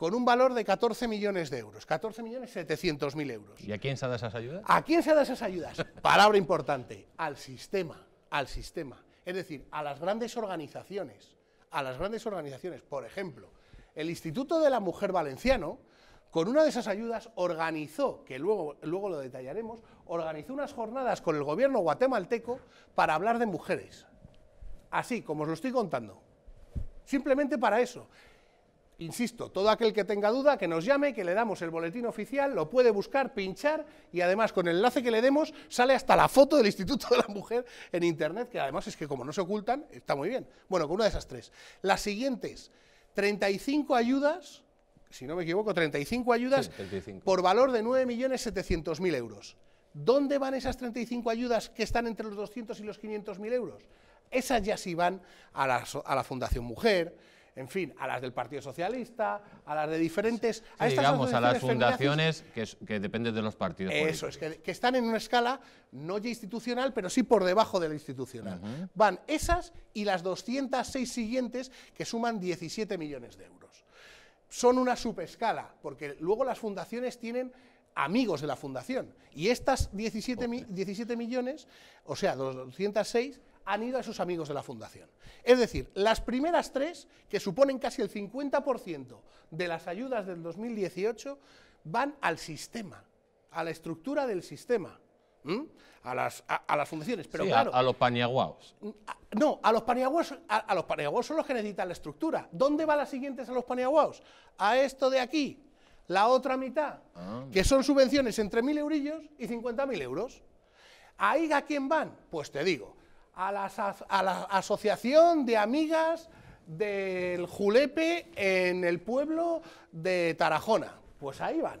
con un valor de 14 millones de euros, 14 millones 700 mil euros. ¿Y a quién se dan esas ayudas? ¿A quién se dan esas ayudas? Palabra importante, al sistema, al sistema. Es decir, a las grandes organizaciones, a las grandes organizaciones. Por ejemplo, el Instituto de la Mujer Valenciano, con una de esas ayudas, organizó, que luego, luego lo detallaremos, organizó unas jornadas con el gobierno guatemalteco para hablar de mujeres. Así, como os lo estoy contando. Simplemente para eso. Insisto, todo aquel que tenga duda, que nos llame, que le damos el boletín oficial, lo puede buscar, pinchar y además con el enlace que le demos sale hasta la foto del Instituto de la Mujer en Internet, que además es que como no se ocultan, está muy bien. Bueno, con una de esas tres. Las siguientes, 35 ayudas, si no me equivoco, 35 ayudas por valor de 9.700.000 euros. ¿Dónde van esas 35 ayudas que están entre los 200 y los 500.000 euros? Esas ya sí van a la Fundación Mujer, en fin, a las del Partido Socialista, a las de diferentes... A digamos, a las fundaciones que, dependen de los partidos. Eso es, que, están en una escala no ya institucional, pero sí por debajo de la institucional. Van esas y las 206 siguientes, que suman 17 millones de euros. Son una subescala, porque luego las fundaciones tienen amigos de la fundación. Y estas 17, 17 millones, o sea, 206 han ido a sus amigos de la fundación. Es decir, las primeras tres, que suponen casi el 50% de las ayudas del 2018, van al sistema, a la estructura del sistema. A, las, a, las, fundaciones, pero claro... A, los paniaguaos. no, a los paniaguaos, a, los son los que necesitan la estructura. ¿Dónde van las siguientes a los paniaguaos? A esto de aquí, la otra mitad, ah. que son subvenciones entre mil eurillos y 50.000 euros. ¿Ahí a quién van? Pues te digo, a, a la asociación de amigas del Julepe en el pueblo de Tarajona. Pues ahí van.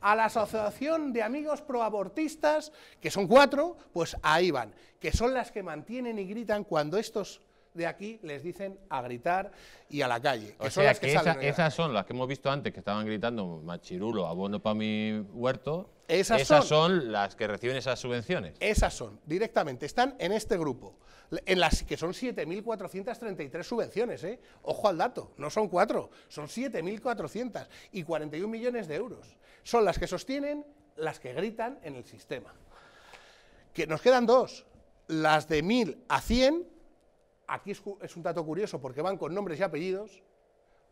A la Asociación de Amigos Proabortistas, que son cuatro, pues ahí van, que son las que mantienen y gritan cuando estos de aquí les dicen a gritar y a la calle. o sea, que, esas son las que hemos visto antes, que estaban gritando machirulo, abono para mi huerto, esas, son, las que reciben esas subvenciones. Esas son, directamente, están en este grupo, en las que son 7.433 subvenciones, ¿eh? Ojo al dato, no son cuatro, son 7.400 y 41 millones de euros. Son las que sostienen, las que gritan en el sistema. Que nos quedan dos, las de 1.000 a 100, aquí es, es un dato curioso porque van con nombres y apellidos,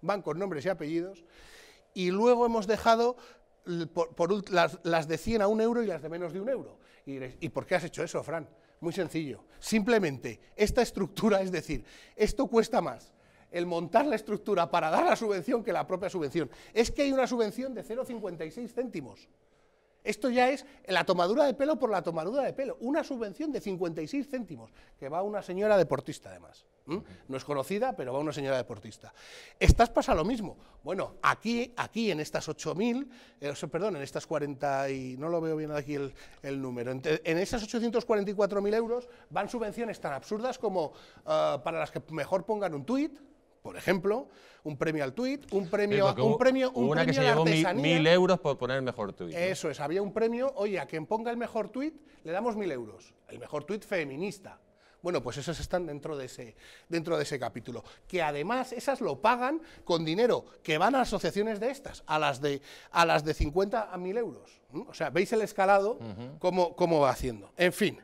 van con nombres y apellidos, y luego hemos dejado por, las, de 100 a 1 euro y las de menos de 1 euro. Y ¿y por qué has hecho eso, Fran? Muy sencillo. Simplemente, esta estructura, es decir, esto cuesta más el montar la estructura para dar la subvención que la propia subvención. Es que hay una subvención de 0,56 céntimos. Esto ya es la tomadura de pelo por la tomadura de pelo. Una subvención de 56 céntimos, que va a una señora deportista además. No es conocida, pero va una señora deportista. Estas pasa lo mismo. Bueno, aquí, aquí en estas 8.000, eh, perdón, en estas 40 y... no lo veo bien aquí el, número. En, en esas 844.000 euros van subvenciones tan absurdas como eh, para las que mejor pongan un tuit, por ejemplo, un premio al tweet un premio, un premio, una que se mil, euros por poner el mejor tuit. Eso es, había un premio, oye, a quien ponga el mejor tuit le damos mil euros, el mejor tuit feminista. Bueno, pues esas están dentro de, ese, dentro de ese capítulo. Que además esas lo pagan con dinero que van a asociaciones de estas, a las de, a las de 50 a 1000 euros. O sea, veis el escalado, cómo, va haciendo. En fin,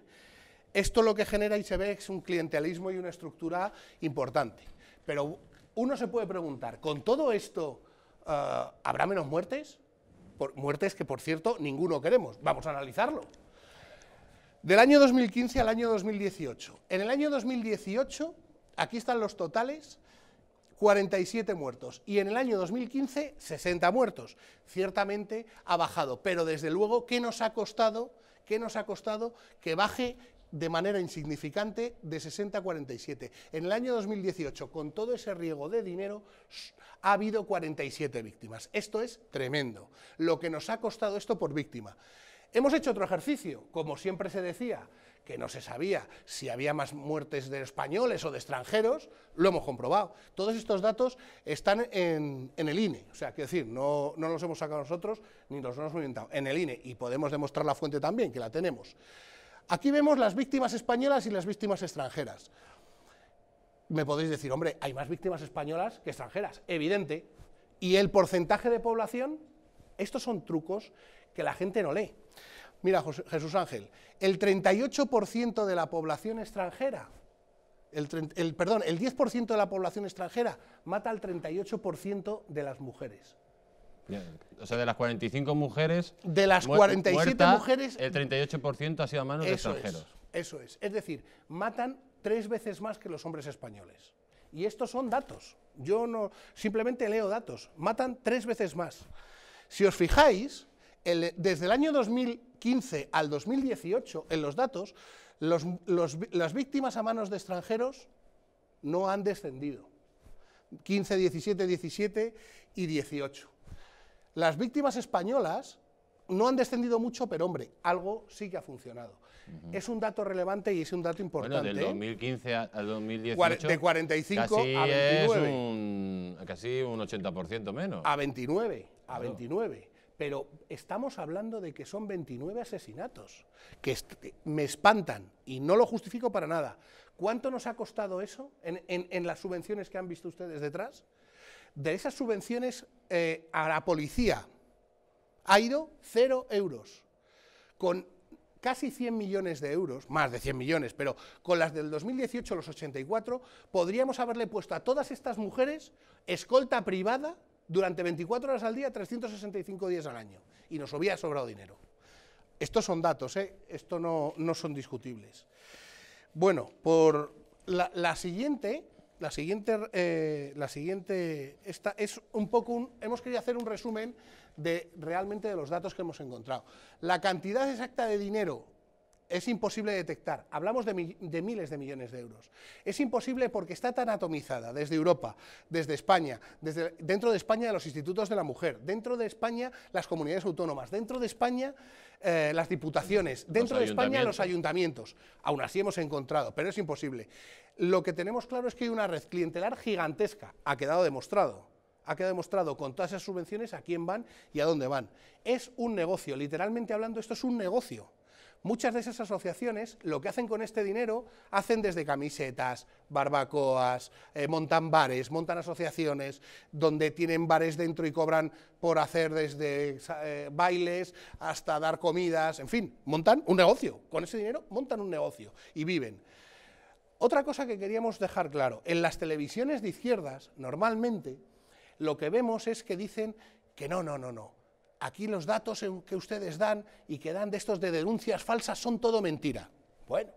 esto lo que genera y se ve es un clientelismo y una estructura importante. Pero uno se puede preguntar, ¿con todo esto eh, habrá menos muertes? muertes que, por cierto, ninguno queremos. Vamos a analizarlo. Del año 2015 al año 2018. En el año 2018, aquí están los totales, 47 muertos y en el año 2015 60 muertos. Ciertamente ha bajado, pero desde luego, ¿qué nos ha costado? ¿Qué nos ha costado que baje de manera insignificante de 60 a 47. En el año 2018, con todo ese riego de dinero, ha habido 47 víctimas. Esto es tremendo. Lo que nos ha costado esto por víctima. Hemos hecho otro ejercicio, como siempre se decía, que no se sabía si había más muertes de españoles o de extranjeros, lo hemos comprobado. Todos estos datos están en, el INE, o sea, quiero decir, no, no, los hemos sacado nosotros ni los hemos inventado, en el INE, y podemos demostrar la fuente también, que la tenemos. Aquí vemos las víctimas españolas y las víctimas extranjeras. Me podéis decir, hombre, hay más víctimas españolas que extranjeras, evidente. Y el porcentaje de población, estos son trucos que la gente no lee. Mira, Jesús Ángel, el 38% de la población extranjera, el, perdón, el 10% de la población extranjera mata al 38% de las mujeres. O sea, de las 45 mujeres. De las 47 mujeres. El 38% ha sido a manos de extranjeros. eso es. Es decir, matan tres veces más que los hombres españoles. Y estos son datos. Yo no simplemente leo datos. Matan tres veces más. Si os fijáis, desde el año 2015 al 2018, en los datos, las víctimas a manos de extranjeros no han descendido. 15, 17, 17 y 18. Las víctimas españolas no han descendido mucho, pero hombre, algo sí que ha funcionado. Es un dato relevante y es un dato importante. Bueno, del 2015 ¿eh? al 2018. De 45 casi a 29. Es un, casi un 80% menos. A 29, a 29 pero estamos hablando de que son 29 asesinatos, que me espantan y no lo justifico para nada. ¿Cuánto nos ha costado eso en, las subvenciones que han visto ustedes detrás? De esas subvenciones eh, a la policía ha ido cero euros, con casi 100 millones de euros, más de 100 millones, pero con las del 2018, los 84, podríamos haberle puesto a todas estas mujeres escolta privada durante 24 horas al día, 365 días al año. Y nos había sobrado dinero. Estos son datos, ¿eh? esto no, no son discutibles. Bueno, por la, siguiente, la siguiente, eh, la siguiente, esta es un poco un, hemos querido hacer un resumen de realmente de los datos que hemos encontrado. La cantidad exacta de dinero es imposible detectar. Hablamos de, miles de millones de euros. Es imposible porque está tan atomizada desde Europa, desde España, desde, dentro de España los institutos de la mujer, dentro de España las comunidades autónomas, dentro de España eh, las diputaciones, dentro de España los ayuntamientos. Aún así hemos encontrado, pero es imposible. Lo que tenemos claro es que hay una red clientelar gigantesca, ha quedado demostrado ha quedado demostrado con todas esas subvenciones a quién van y a dónde van. Es un negocio, literalmente hablando, esto es un negocio muchas de esas asociaciones lo que hacen con este dinero, hacen desde camisetas, barbacoas, eh, montan bares, montan asociaciones, donde tienen bares dentro y cobran por hacer desde eh, bailes hasta dar comidas, en fin, montan un negocio, con ese dinero montan un negocio y viven. Otra cosa que queríamos dejar claro, en las televisiones de izquierdas, normalmente, lo que vemos es que dicen que no, no, no, no, aquí los datos que ustedes dan y que dan de estos de denuncias falsas son todo mentira. Bueno,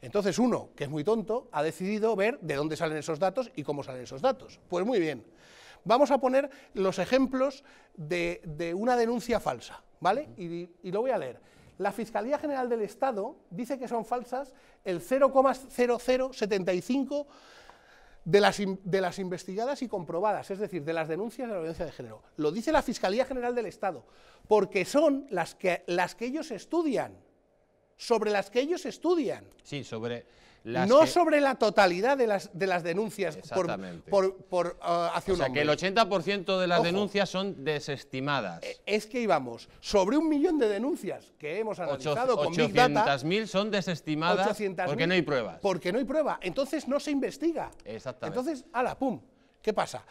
entonces uno, que es muy tonto, ha decidido ver de dónde salen esos datos y cómo salen esos datos. Pues muy bien, vamos a poner los ejemplos de, una denuncia falsa, ¿vale? Y, y lo voy a leer. La Fiscalía General del Estado dice que son falsas el 0,0075 de las, de las, investigadas y comprobadas, es decir, de las denuncias de la violencia de género. Lo dice la Fiscalía General del Estado, porque son las que, las que ellos estudian, sobre las que ellos estudian. Sí, sobre no sobre la totalidad de las, de las denuncias por, por, eh, o sea, que el 80% de las denuncias son desestimadas. Eh, es que íbamos sobre un millón de denuncias que hemos analizado Ocho, con 800.000 son desestimadas porque no hay pruebas. Porque no hay prueba. Entonces no se investiga. Exactamente. Entonces, ala, pum. ¿Qué pasa?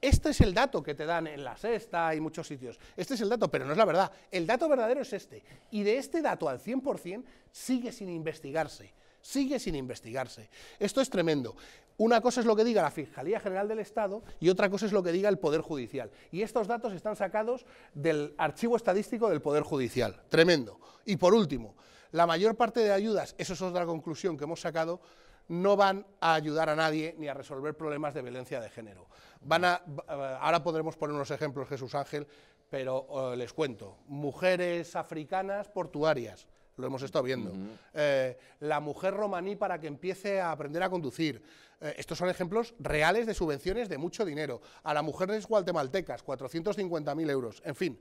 Este es el dato que te dan en la sexta y muchos sitios. Este es el dato, pero no es la verdad. El dato verdadero es este. Y de este dato al 100% sigue sin investigarse sigue sin investigarse. Esto es tremendo. Una cosa es lo que diga la Fiscalía General del Estado y otra cosa es lo que diga el Poder Judicial. Y estos datos están sacados del archivo estadístico del Poder Judicial. Tremendo. Y por último, la mayor parte de ayudas, eso es otra conclusión que hemos sacado, no van a ayudar a nadie ni a resolver problemas de violencia de género. Van a, eh, ahora podremos poner unos ejemplos, Jesús Ángel, pero eh, les cuento. Mujeres africanas portuarias lo hemos estado viendo. Eh, la mujer romaní para que empiece a aprender a conducir. Eh, estos son ejemplos reales de subvenciones de mucho dinero. A las mujeres guatemaltecas, 450.000 euros. En fin.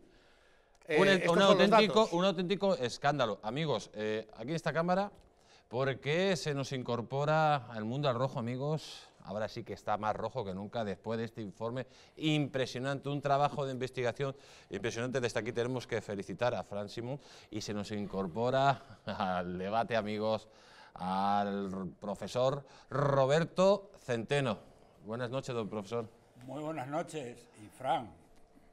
Eh, un, auténtico, escándalo. Amigos, aquí en esta cámara, ¿por qué se nos incorpora al mundo al rojo, amigos? ahora sí que está más rojo que nunca después de este informe impresionante, un trabajo de investigación impresionante. Desde aquí tenemos que felicitar a Fran Simón y se nos incorpora al debate, amigos, al profesor Roberto Centeno. Buenas noches, don profesor. Muy buenas noches, y Fran,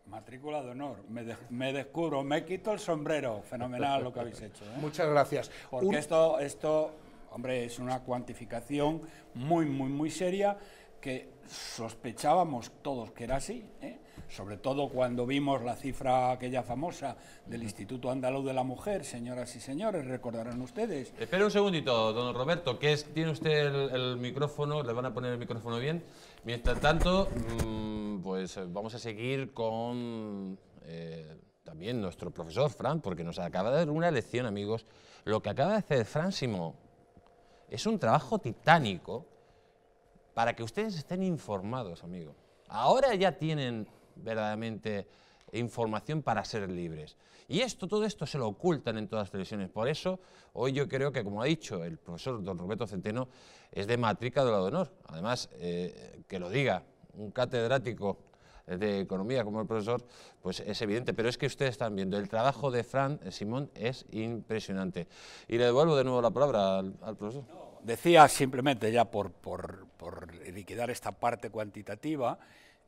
Matrícula de honor. Me, descubro, me quito el sombrero. Fenomenal lo que habéis hecho. ¿eh? Muchas gracias. Porque esto, esto Hombre, es una cuantificación muy, muy, muy seria que sospechábamos todos que era así, ¿eh? sobre todo cuando vimos la cifra aquella famosa del Instituto Andaluz de la Mujer, señoras y señores, recordarán ustedes. Espera un segundito, don Roberto, que es, tiene usted el, micrófono, le van a poner el micrófono bien. Mientras tanto, mm, pues eh, vamos a seguir con eh, también nuestro profesor Fran, porque nos acaba de dar una lección, amigos. Lo que acaba de hacer Fran es un trabajo titánico para que ustedes estén informados, amigo. Ahora ya tienen verdaderamente información para ser libres. Y esto, todo esto se lo ocultan en todas las televisiones. Por eso, hoy yo creo que, como ha dicho el profesor don Roberto Centeno, es de matrícula de la de honor. Además, eh, que lo diga un catedrático de economía como el profesor, pues es evidente. Pero es que ustedes están viendo, el trabajo de Fran Simón es impresionante. Y le devuelvo de nuevo la palabra al, profesor. decía simplemente ya por, liquidar esta parte cuantitativa,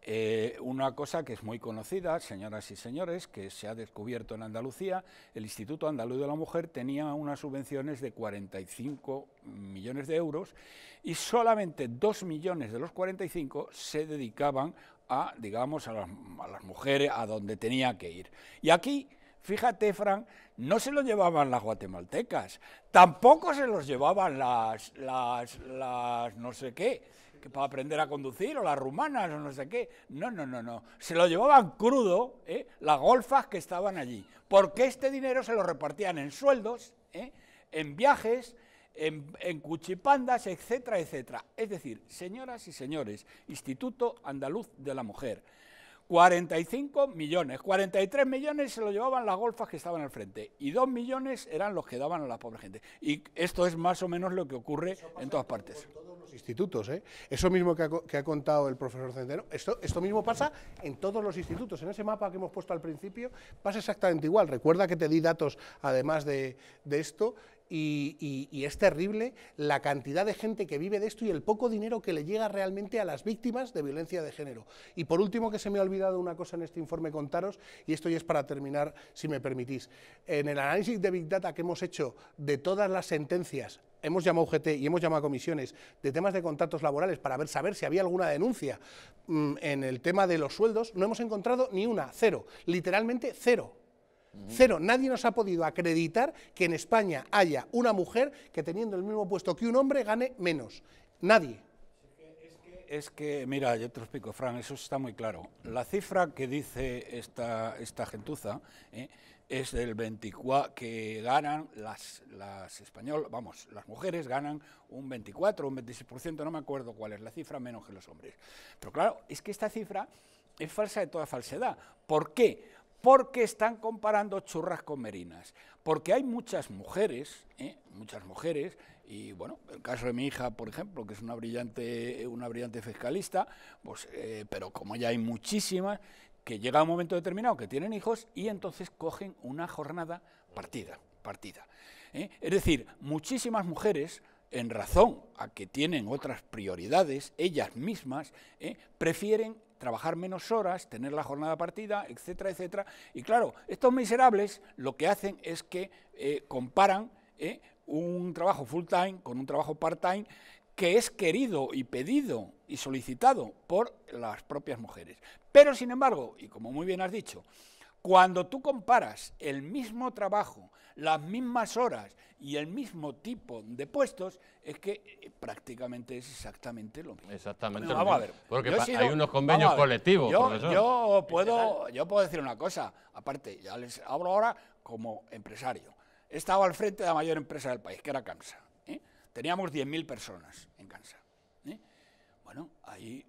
eh, una cosa que es muy conocida, señoras y señores, que se ha descubierto en Andalucía, el Instituto Andaluz de la Mujer tenía unas subvenciones de 45 millones de euros y solamente 2 millones de los 45 se dedicaban a, digamos, a las, mujeres a donde tenía que ir. Y aquí fíjate, Fran, no se lo llevaban las guatemaltecas, tampoco se los llevaban las, las, las no sé qué, que para aprender a conducir, o las rumanas, o no sé qué. No, no, no, no. Se lo llevaban crudo ¿eh? las golfas que estaban allí, porque este dinero se lo repartían en sueldos, ¿eh? en viajes, en, cuchipandas, etcétera, etcétera. Es decir, señoras y señores, Instituto Andaluz de la Mujer. 45 millones, 43 millones se lo llevaban las golfas que estaban al frente y 2 millones eran los que daban a la pobre gente. Y esto es más o menos lo que ocurre en todas partes. En todos los institutos, ¿eh? Eso mismo que ha, contado el profesor Centeno, esto, esto mismo pasa en todos los institutos. En ese mapa que hemos puesto al principio pasa exactamente igual. Recuerda que te di datos además de esto. Y, es terrible la cantidad de gente que vive de esto y el poco dinero que le llega realmente a las víctimas de violencia de género. Y por último, que se me ha olvidado una cosa en este informe contaros, y esto ya es para terminar, si me permitís. En el análisis de Big Data que hemos hecho de todas las sentencias hemos llamado UGT y hemos llamado comisiones de temas de contratos laborales para ver, saber si había alguna denuncia mm, en el tema de los sueldos, no hemos encontrado ni una, cero, literalmente cero. Cero. Nadie nos ha podido acreditar que en España haya una mujer que teniendo el mismo puesto que un hombre gane menos. Nadie. Es que, mira, yo te explico, Fran, eso está muy claro. La cifra que dice esta, esta gentuza ¿eh? es del 24, que ganan las, las españolas, vamos, las mujeres ganan un 24, un 26%, no me acuerdo cuál es la cifra, menos que los hombres. Pero claro, es que esta cifra es falsa de toda falsedad. ¿Por qué? porque están comparando churras con merinas. Porque hay muchas mujeres, ¿eh? muchas mujeres, y bueno, el caso de mi hija, por ejemplo, que es una brillante, una brillante fiscalista, pues, eh, pero como ya hay muchísimas, que llega un momento determinado que tienen hijos y entonces cogen una jornada partida, partida. ¿eh? Es decir, muchísimas mujeres en razón a que tienen otras prioridades, ellas mismas, prefieren trabajar menos horas, tener la jornada partida, etcétera, etcétera. Y claro, estos miserables lo que hacen es que eh, comparan eh, un trabajo full time con un trabajo part time que es querido y pedido y solicitado por las propias mujeres. Pero sin embargo, y como muy bien has dicho, cuando tú comparas el mismo trabajo las mismas horas y el mismo tipo de puestos, es que eh, prácticamente es exactamente lo mismo. Exactamente. mismo. Porque hay unos convenios colectivos. Yo, puedo, yo puedo decir una cosa, aparte, ya les hablo ahora como empresario. estaba al frente de la mayor empresa del país, que era cansa ¿eh? Teníamos 10.000 personas en cansa ¿eh? Bueno, ahí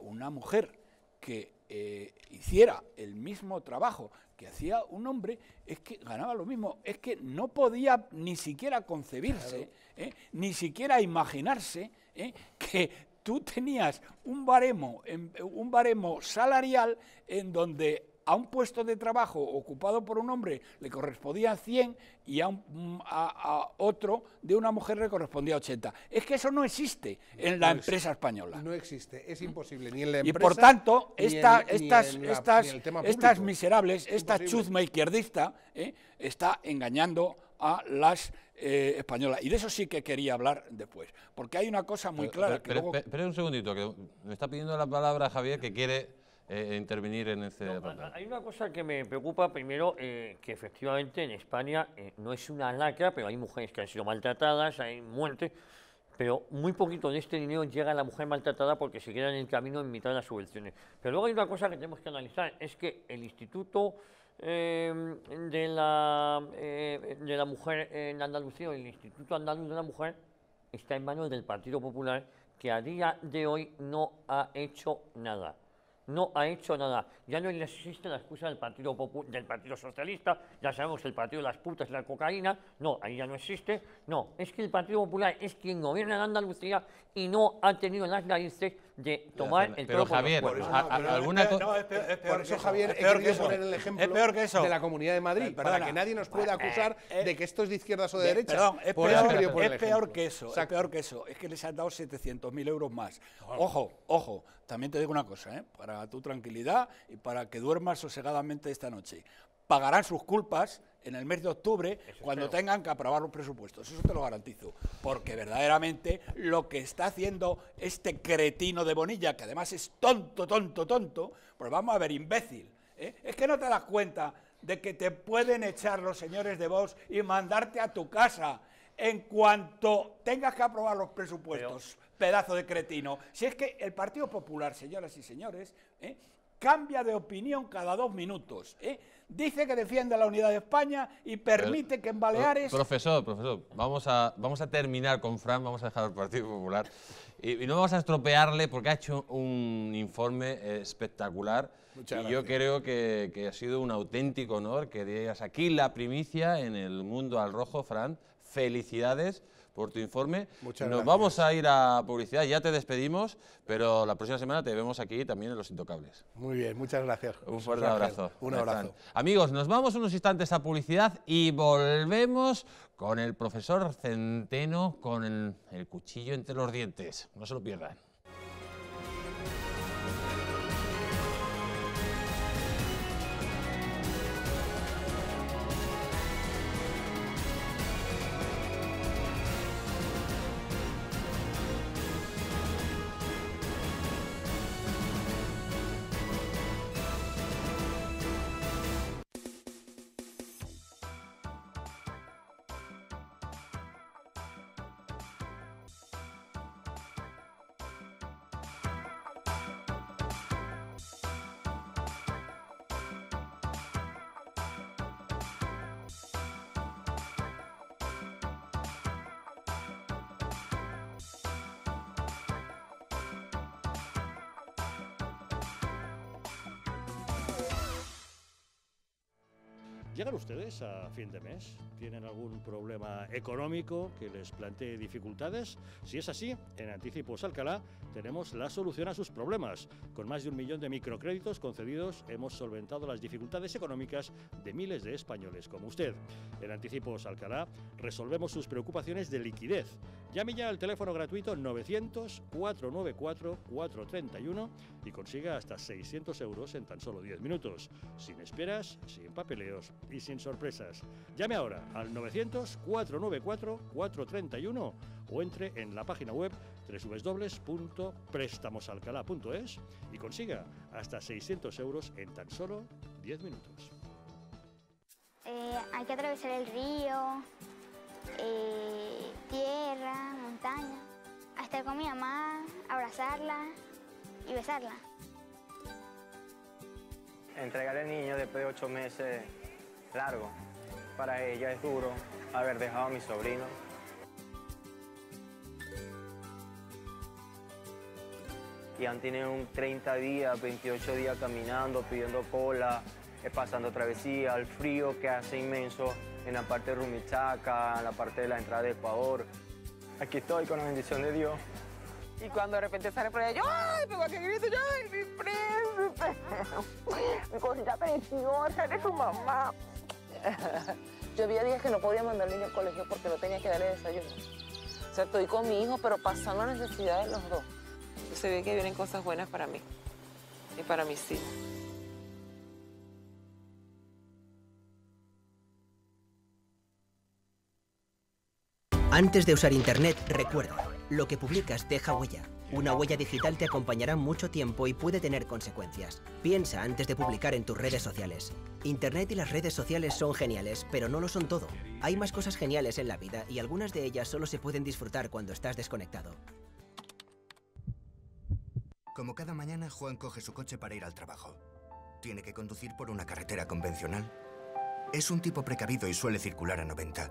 una mujer que eh, hiciera el mismo trabajo que hacía un hombre, es que ganaba lo mismo, es que no podía ni siquiera concebirse, ¿eh? ni siquiera imaginarse ¿eh? que tú tenías un baremo, un baremo salarial en donde a un puesto de trabajo ocupado por un hombre le correspondía 100 y a, a, otro de una mujer le correspondía 80. Es que eso no existe en la empresa española. No existe, es mm. imposible, ni en la empresa. Y por tanto, estas, estas, estas miserables, esta chuzma izquierdista, eh, está engañando a las eh, españolas. Y de eso sí que quería hablar después, porque hay una cosa muy clara. que un segundito, que me está pidiendo la palabra Javier que quiere eh, eh, intervenir en ese... no, Hay una cosa que me preocupa, primero, eh, que efectivamente en España no es una lacra, pero hay mujeres que han sido maltratadas, hay muertes, pero muy poquito de este dinero llega a la mujer maltratada porque se queda en el camino en mitad de las subvenciones. Pero luego hay una cosa que tenemos que analizar, es que el Instituto... de, la, de la mujer en Andalucía, el Instituto Andaluz de la Mujer, está en manos del Partido Popular, que a día de hoy no ha hecho nada no ha hecho nada. Ya no existe la excusa del Partido, del partido Socialista, ya sabemos que el Partido de las Putas es la Cocaína, no, ahí ya no existe. No, es que el Partido Popular es quien gobierna en Andalucía y no ha tenido las narices de tomar el pero, Javier, por eso, por eso, Javier, es peor que eso. poner el ejemplo es peor que eso. de la Comunidad de Madrid, eh, para que nadie nos pueda eh, acusar eh, de que esto es de izquierdas o de, derecha es, peor, que eso, es peor que eso. Es que les han dado 700.000 euros más. Ojo, ojo, también te digo una cosa, ¿eh? para tu tranquilidad y para que duermas sosegadamente esta noche. Pagarán sus culpas en el mes de octubre cuando tengan que aprobar los presupuestos. Eso te lo garantizo. Porque verdaderamente lo que está haciendo este cretino de Bonilla, que además es tonto, tonto, tonto, pues vamos a ver, imbécil. ¿eh? Es que no te das cuenta de que te pueden echar los señores de vos y mandarte a tu casa en cuanto tengas que aprobar los presupuestos pedazo de cretino. Si es que el Partido Popular, señoras y señores, ¿eh? cambia de opinión cada dos minutos. ¿eh? Dice que defiende la unidad de España y permite eh, que en Baleares... Profesor, profesor, vamos a, vamos a terminar con Fran, vamos a dejar al Partido Popular. Y, no vamos a estropearle porque ha hecho un informe espectacular. y yo creo que, que, ha sido un auténtico honor que digas aquí la primicia en el mundo al rojo, Fran. Felicidades por tu informe. Muchas Nos vamos a ir a publicidad, ya te despedimos, pero la próxima semana te vemos aquí también en Los Intocables. Muy bien, muchas gracias. Un fuerte abrazo. Un abrazo. Amigos, nos vamos unos instantes a publicidad y volvemos con el profesor Centeno con el cuchillo entre los dientes. No se lo pierdan. ¿Llegan ustedes a fin de mes? ¿Tienen algún problema económico que les plantee dificultades? Si es así, en Anticipos Alcalá tenemos la solución a sus problemas. Con más de un millón de microcréditos concedidos, hemos solventado las dificultades económicas de miles de españoles como usted. En Anticipos Alcalá resolvemos sus preocupaciones de liquidez. Llame ya al teléfono gratuito 900-494-431 y consiga hasta 600 euros en tan solo 10 minutos, sin esperas, sin papeleos y sin sorpresas. Llame ahora al 900-494-431 o entre en la página web www.prestamosalcala.es y consiga hasta 600 euros en tan solo 10 minutos. Eh, hay que atravesar el río. Eh, tierra, montaña, a estar con mi mamá, abrazarla y besarla. Entregar el niño después de ocho meses largo, para ella es duro haber dejado a mi sobrino. Y han tenido un 30 días, 28 días caminando, pidiendo cola, eh, pasando travesía, al frío que hace inmenso en la parte de Rumichaca, en la parte de la entrada de Ecuador. Aquí estoy con la bendición de Dios. Y cuando de repente sale por ahí, yo, ¡ay, me grito! ¡Yo, ay, mi príncipe! Mi cosita preciosa, eres su mamá. Yo había días que no podía mandar al niño al colegio porque no tenía que darle desayuno. O sea, estoy con mi hijo, pero pasando necesidades los dos. Se ve que vienen cosas buenas para mí y para mis hijos. Antes de usar Internet, recuerda, lo que publicas deja huella. Una huella digital te acompañará mucho tiempo y puede tener consecuencias. Piensa antes de publicar en tus redes sociales. Internet y las redes sociales son geniales, pero no lo son todo. Hay más cosas geniales en la vida y algunas de ellas solo se pueden disfrutar cuando estás desconectado. Como cada mañana, Juan coge su coche para ir al trabajo. Tiene que conducir por una carretera convencional. Es un tipo precavido y suele circular a 90.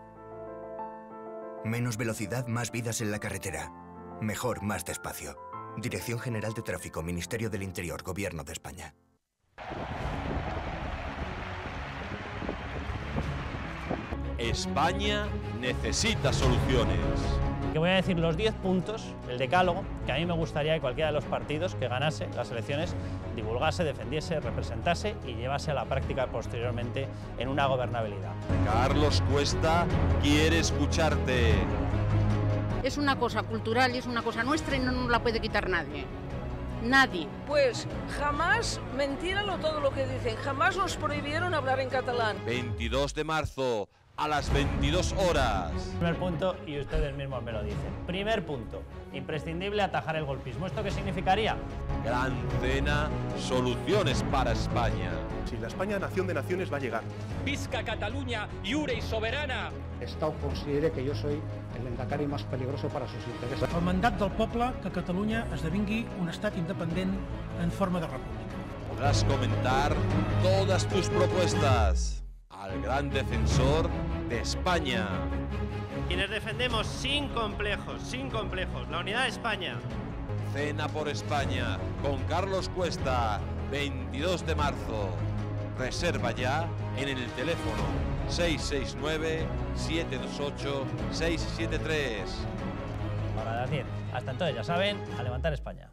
Menos velocidad, más vidas en la carretera. Mejor, más despacio. Dirección General de Tráfico, Ministerio del Interior, Gobierno de España. España necesita soluciones. Que voy a decir los 10 puntos, el decálogo, que a mí me gustaría que cualquiera de los partidos que ganase las elecciones divulgase, defendiese, representase y llevase a la práctica posteriormente en una gobernabilidad. Carlos Cuesta quiere escucharte. Es una cosa cultural y es una cosa nuestra y no nos la puede quitar nadie. Nadie. Pues jamás, mentíralo todo lo que dicen, jamás nos prohibieron hablar en catalán. 22 de marzo, a las 22 horas. Primer punto, y ustedes mismos me lo dicen. Primer punto, imprescindible atajar el golpismo. ¿Esto qué significaría? Gran cena, soluciones para España. Si la España nación de naciones va a llegar. Visca Cataluña, yure y soberana. Estado considere que yo soy el endacari más peligroso para sus intereses. El mandato del poble que Cataluña esdevingui un estat independent en forma de república. Podrás comentar todas tus propuestas al gran defensor de España. Quienes defendemos sin complejos, sin complejos, la unidad de España. Cena por España con Carlos Cuesta, 22 de marzo. Reserva ya en el teléfono 669-728-673. Para Daniel. hasta entonces ya saben, a levantar España.